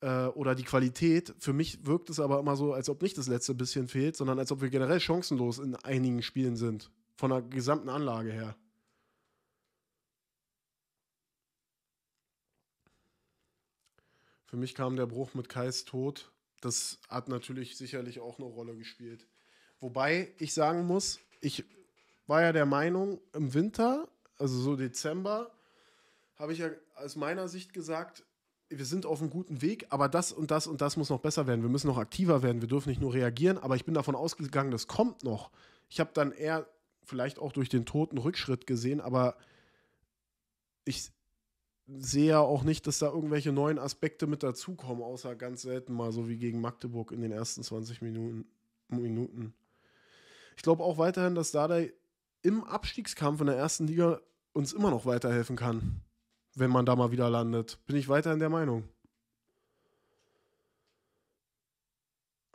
äh, oder die Qualität, für mich wirkt es aber immer so, als ob nicht das letzte bisschen fehlt, sondern als ob wir generell chancenlos in einigen Spielen sind, von der gesamten Anlage her. Für mich kam der Bruch mit Kais Tod. Das hat natürlich sicherlich auch eine Rolle gespielt. Wobei ich sagen muss, ich war ja der Meinung, im Winter, also so Dezember, habe ich ja aus meiner Sicht gesagt, wir sind auf einem guten Weg, aber das und das und das muss noch besser werden. Wir müssen noch aktiver werden. Wir dürfen nicht nur reagieren, aber ich bin davon ausgegangen, das kommt noch. Ich habe dann eher vielleicht auch durch den Tod einen Rückschritt gesehen, aber ich, sehe ja auch nicht, dass da irgendwelche neuen Aspekte mit dazukommen, außer ganz selten mal so wie gegen Magdeburg in den ersten 20 Minuten. Minuten. Ich glaube auch weiterhin, dass Dada im Abstiegskampf in der ersten Liga uns immer noch weiterhelfen kann, wenn man da mal wieder landet. Bin ich weiterhin der Meinung.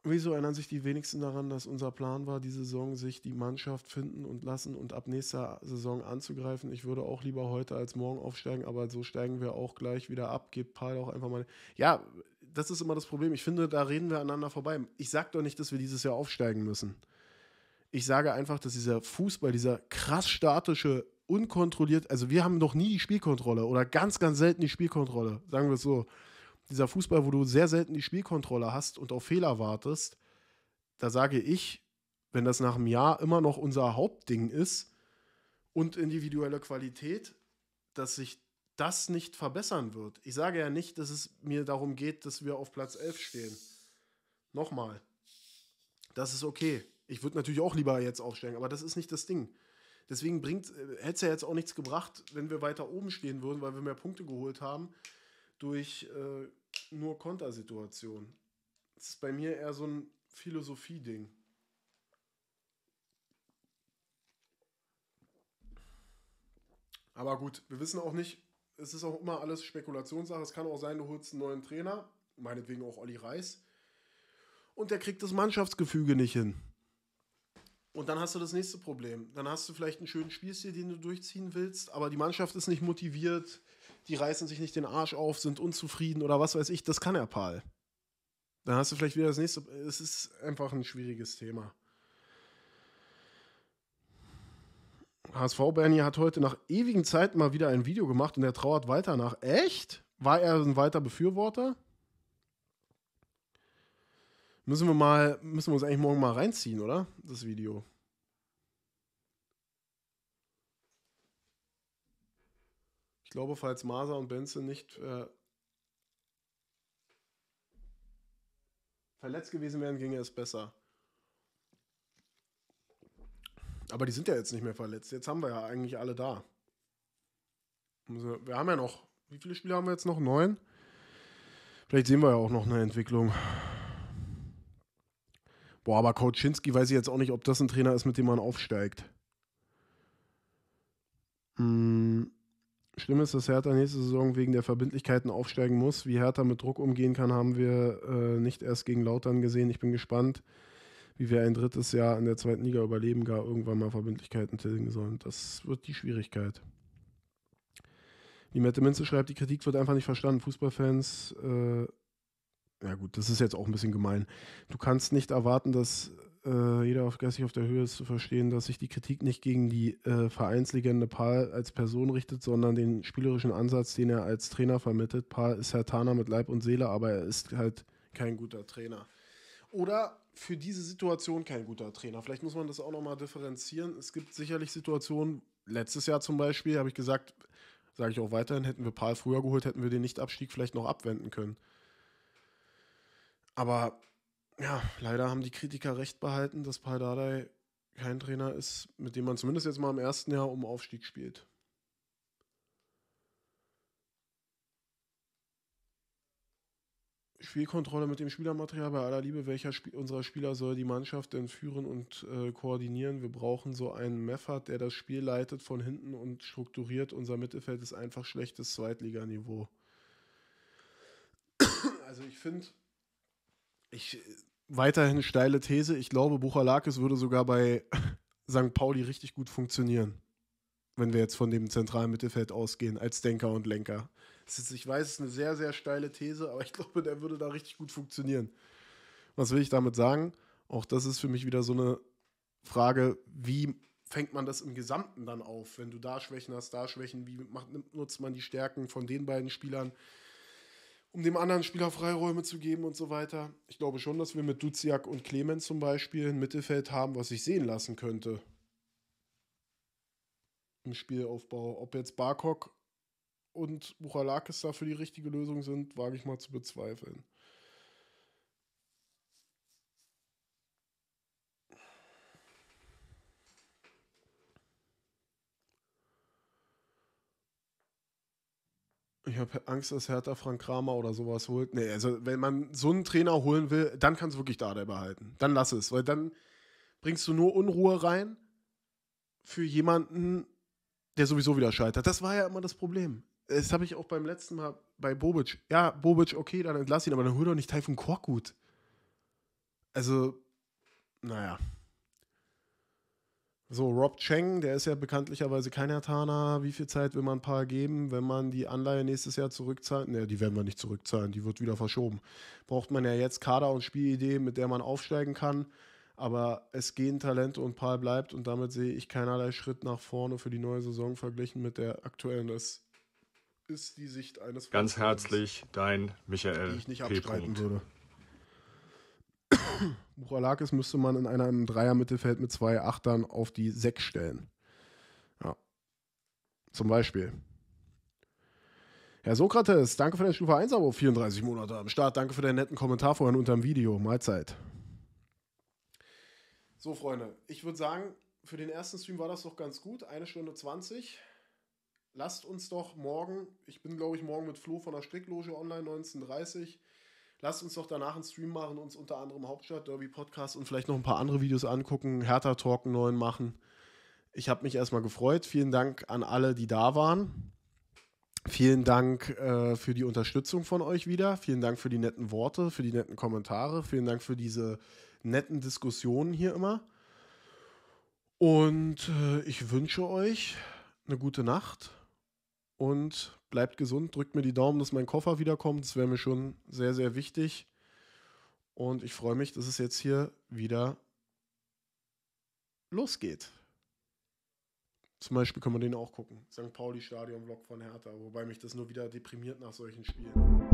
Wieso erinnern sich die wenigsten daran, dass unser Plan war, diese Saison sich die Mannschaft finden und lassen und ab nächster Saison anzugreifen? Ich würde auch lieber heute als morgen aufsteigen, aber so steigen wir auch gleich wieder ab. Gebt Paul auch einfach mal. Ja, das ist immer das Problem. Ich finde, da reden wir aneinander vorbei. Ich sage doch nicht, dass wir dieses Jahr aufsteigen müssen. Ich sage einfach, dass dieser Fußball, dieser krass statische, unkontrolliert, also wir haben noch nie die Spielkontrolle oder ganz, ganz selten die Spielkontrolle, sagen wir es so dieser Fußball, wo du sehr selten die Spielkontrolle hast und auf Fehler wartest, da sage ich, wenn das nach einem Jahr immer noch unser Hauptding ist und individuelle Qualität, dass sich das nicht verbessern wird. Ich sage ja nicht, dass es mir darum geht, dass wir auf Platz 11 stehen. Nochmal, das ist okay. Ich würde natürlich auch lieber jetzt aufsteigen, aber das ist nicht das Ding. Deswegen äh, hätte es ja jetzt auch nichts gebracht, wenn wir weiter oben stehen würden, weil wir mehr Punkte geholt haben durch äh, nur Kontersituationen. Das ist bei mir eher so ein Philosophie-Ding. Aber gut, wir wissen auch nicht, es ist auch immer alles Spekulationssache. Es kann auch sein, du holst einen neuen Trainer, meinetwegen auch Olli Reis, und der kriegt das Mannschaftsgefüge nicht hin. Und dann hast du das nächste Problem. Dann hast du vielleicht einen schönen Spielstil, den du durchziehen willst, aber die Mannschaft ist nicht motiviert die reißen sich nicht den Arsch auf, sind unzufrieden oder was weiß ich, das kann er Paul. Dann hast du vielleicht wieder das nächste. Es ist einfach ein schwieriges Thema. HSV Bernie hat heute nach ewigen Zeiten mal wieder ein Video gemacht und er trauert weiter nach. Echt? War er ein weiter Befürworter? Müssen wir mal, müssen wir uns eigentlich morgen mal reinziehen, oder? Das Video. glaube, falls Maser und Benson nicht äh, verletzt gewesen wären, ginge es besser. Aber die sind ja jetzt nicht mehr verletzt. Jetzt haben wir ja eigentlich alle da. Also, wir haben ja noch, wie viele Spiele haben wir jetzt noch? Neun? Vielleicht sehen wir ja auch noch eine Entwicklung. Boah, aber Koczynski weiß ich jetzt auch nicht, ob das ein Trainer ist, mit dem man aufsteigt. Hm. Schlimm ist, dass Hertha nächste Saison wegen der Verbindlichkeiten aufsteigen muss. Wie Hertha mit Druck umgehen kann, haben wir äh, nicht erst gegen Lautern gesehen. Ich bin gespannt, wie wir ein drittes Jahr in der zweiten Liga überleben, gar irgendwann mal Verbindlichkeiten tilgen sollen. Das wird die Schwierigkeit. Wie Mette Minze schreibt, die Kritik wird einfach nicht verstanden. Fußballfans, äh, ja gut, das ist jetzt auch ein bisschen gemein. Du kannst nicht erwarten, dass äh, jeder auf geistig auf der Höhe ist zu verstehen, dass sich die Kritik nicht gegen die äh, Vereinslegende Paul als Person richtet, sondern den spielerischen Ansatz, den er als Trainer vermittelt. Paul ist Herr Hertaner mit Leib und Seele, aber er ist halt kein guter Trainer. Oder für diese Situation kein guter Trainer. Vielleicht muss man das auch nochmal differenzieren. Es gibt sicherlich Situationen, letztes Jahr zum Beispiel, habe ich gesagt, sage ich auch weiterhin, hätten wir Paul früher geholt, hätten wir den Nichtabstieg vielleicht noch abwenden können. Aber ja, leider haben die Kritiker recht behalten, dass Paldadei kein Trainer ist, mit dem man zumindest jetzt mal im ersten Jahr um Aufstieg spielt. Spielkontrolle mit dem Spielermaterial bei aller Liebe, welcher Sp unserer Spieler soll die Mannschaft denn führen und äh, koordinieren? Wir brauchen so einen Meffert, der das Spiel leitet von hinten und strukturiert. Unser Mittelfeld ist einfach schlechtes Zweitliganiveau. also ich finde, ich äh, weiterhin steile These. Ich glaube, Buchalakis würde sogar bei St. Pauli richtig gut funktionieren, wenn wir jetzt von dem zentralen Mittelfeld ausgehen, als Denker und Lenker. Ist, ich weiß, es ist eine sehr, sehr steile These, aber ich glaube, der würde da richtig gut funktionieren. Was will ich damit sagen? Auch das ist für mich wieder so eine Frage, wie fängt man das im Gesamten dann auf? Wenn du da Schwächen hast, da Schwächen, wie macht, nutzt man die Stärken von den beiden Spielern? um dem anderen Spieler Freiräume zu geben und so weiter. Ich glaube schon, dass wir mit Duziak und Clemens zum Beispiel ein Mittelfeld haben, was sich sehen lassen könnte. Im Spielaufbau. Ob jetzt Barkok und Buchalakis da für die richtige Lösung sind, wage ich mal zu bezweifeln. ich habe Angst, dass Hertha Frank Kramer oder sowas holt. Nee, also wenn man so einen Trainer holen will, dann kannst du wirklich Dardai behalten. Dann lass es, weil dann bringst du nur Unruhe rein für jemanden, der sowieso wieder scheitert. Das war ja immer das Problem. Das habe ich auch beim letzten Mal bei Bobic. Ja, Bobic, okay, dann entlass ihn, aber dann hol doch nicht Teil Taifun Korkut. Also, naja. So, Rob Cheng, der ist ja bekanntlicherweise kein Hertaner. Wie viel Zeit will man ein paar geben, wenn man die Anleihe nächstes Jahr zurückzahlt? Ne, die werden wir nicht zurückzahlen, die wird wieder verschoben. Braucht man ja jetzt Kader und Spielidee, mit der man aufsteigen kann. Aber es gehen Talente und Paul bleibt und damit sehe ich keinerlei Schritt nach vorne für die neue Saison verglichen mit der aktuellen. Das ist die Sicht eines Ganz herzlich dein Michael. Die ich nicht abstreiten würde. Buchalakis müsste man in einem Dreier-Mittelfeld mit zwei Achtern auf die Sechs stellen. Ja. Zum Beispiel. Herr Sokrates, danke für dein Stufe 1 Abo, 34 Monate am Start. Danke für deinen netten Kommentar vorhin unter dem Video. Mahlzeit. So, Freunde, ich würde sagen, für den ersten Stream war das doch ganz gut. Eine Stunde 20. Lasst uns doch morgen, ich bin glaube ich morgen mit Flo von der Strickloge online 1930. Lasst uns doch danach einen Stream machen, uns unter anderem Hauptstadt Derby Podcast und vielleicht noch ein paar andere Videos angucken, Hertha Talk einen neuen machen. Ich habe mich erstmal gefreut. Vielen Dank an alle, die da waren. Vielen Dank äh, für die Unterstützung von euch wieder. Vielen Dank für die netten Worte, für die netten Kommentare. Vielen Dank für diese netten Diskussionen hier immer. Und äh, ich wünsche euch eine gute Nacht und bleibt gesund. Drückt mir die Daumen, dass mein Koffer wiederkommt. Das wäre mir schon sehr, sehr wichtig. Und ich freue mich, dass es jetzt hier wieder losgeht. Zum Beispiel kann man den auch gucken. St. Pauli Stadion Vlog von Hertha, wobei mich das nur wieder deprimiert nach solchen Spielen.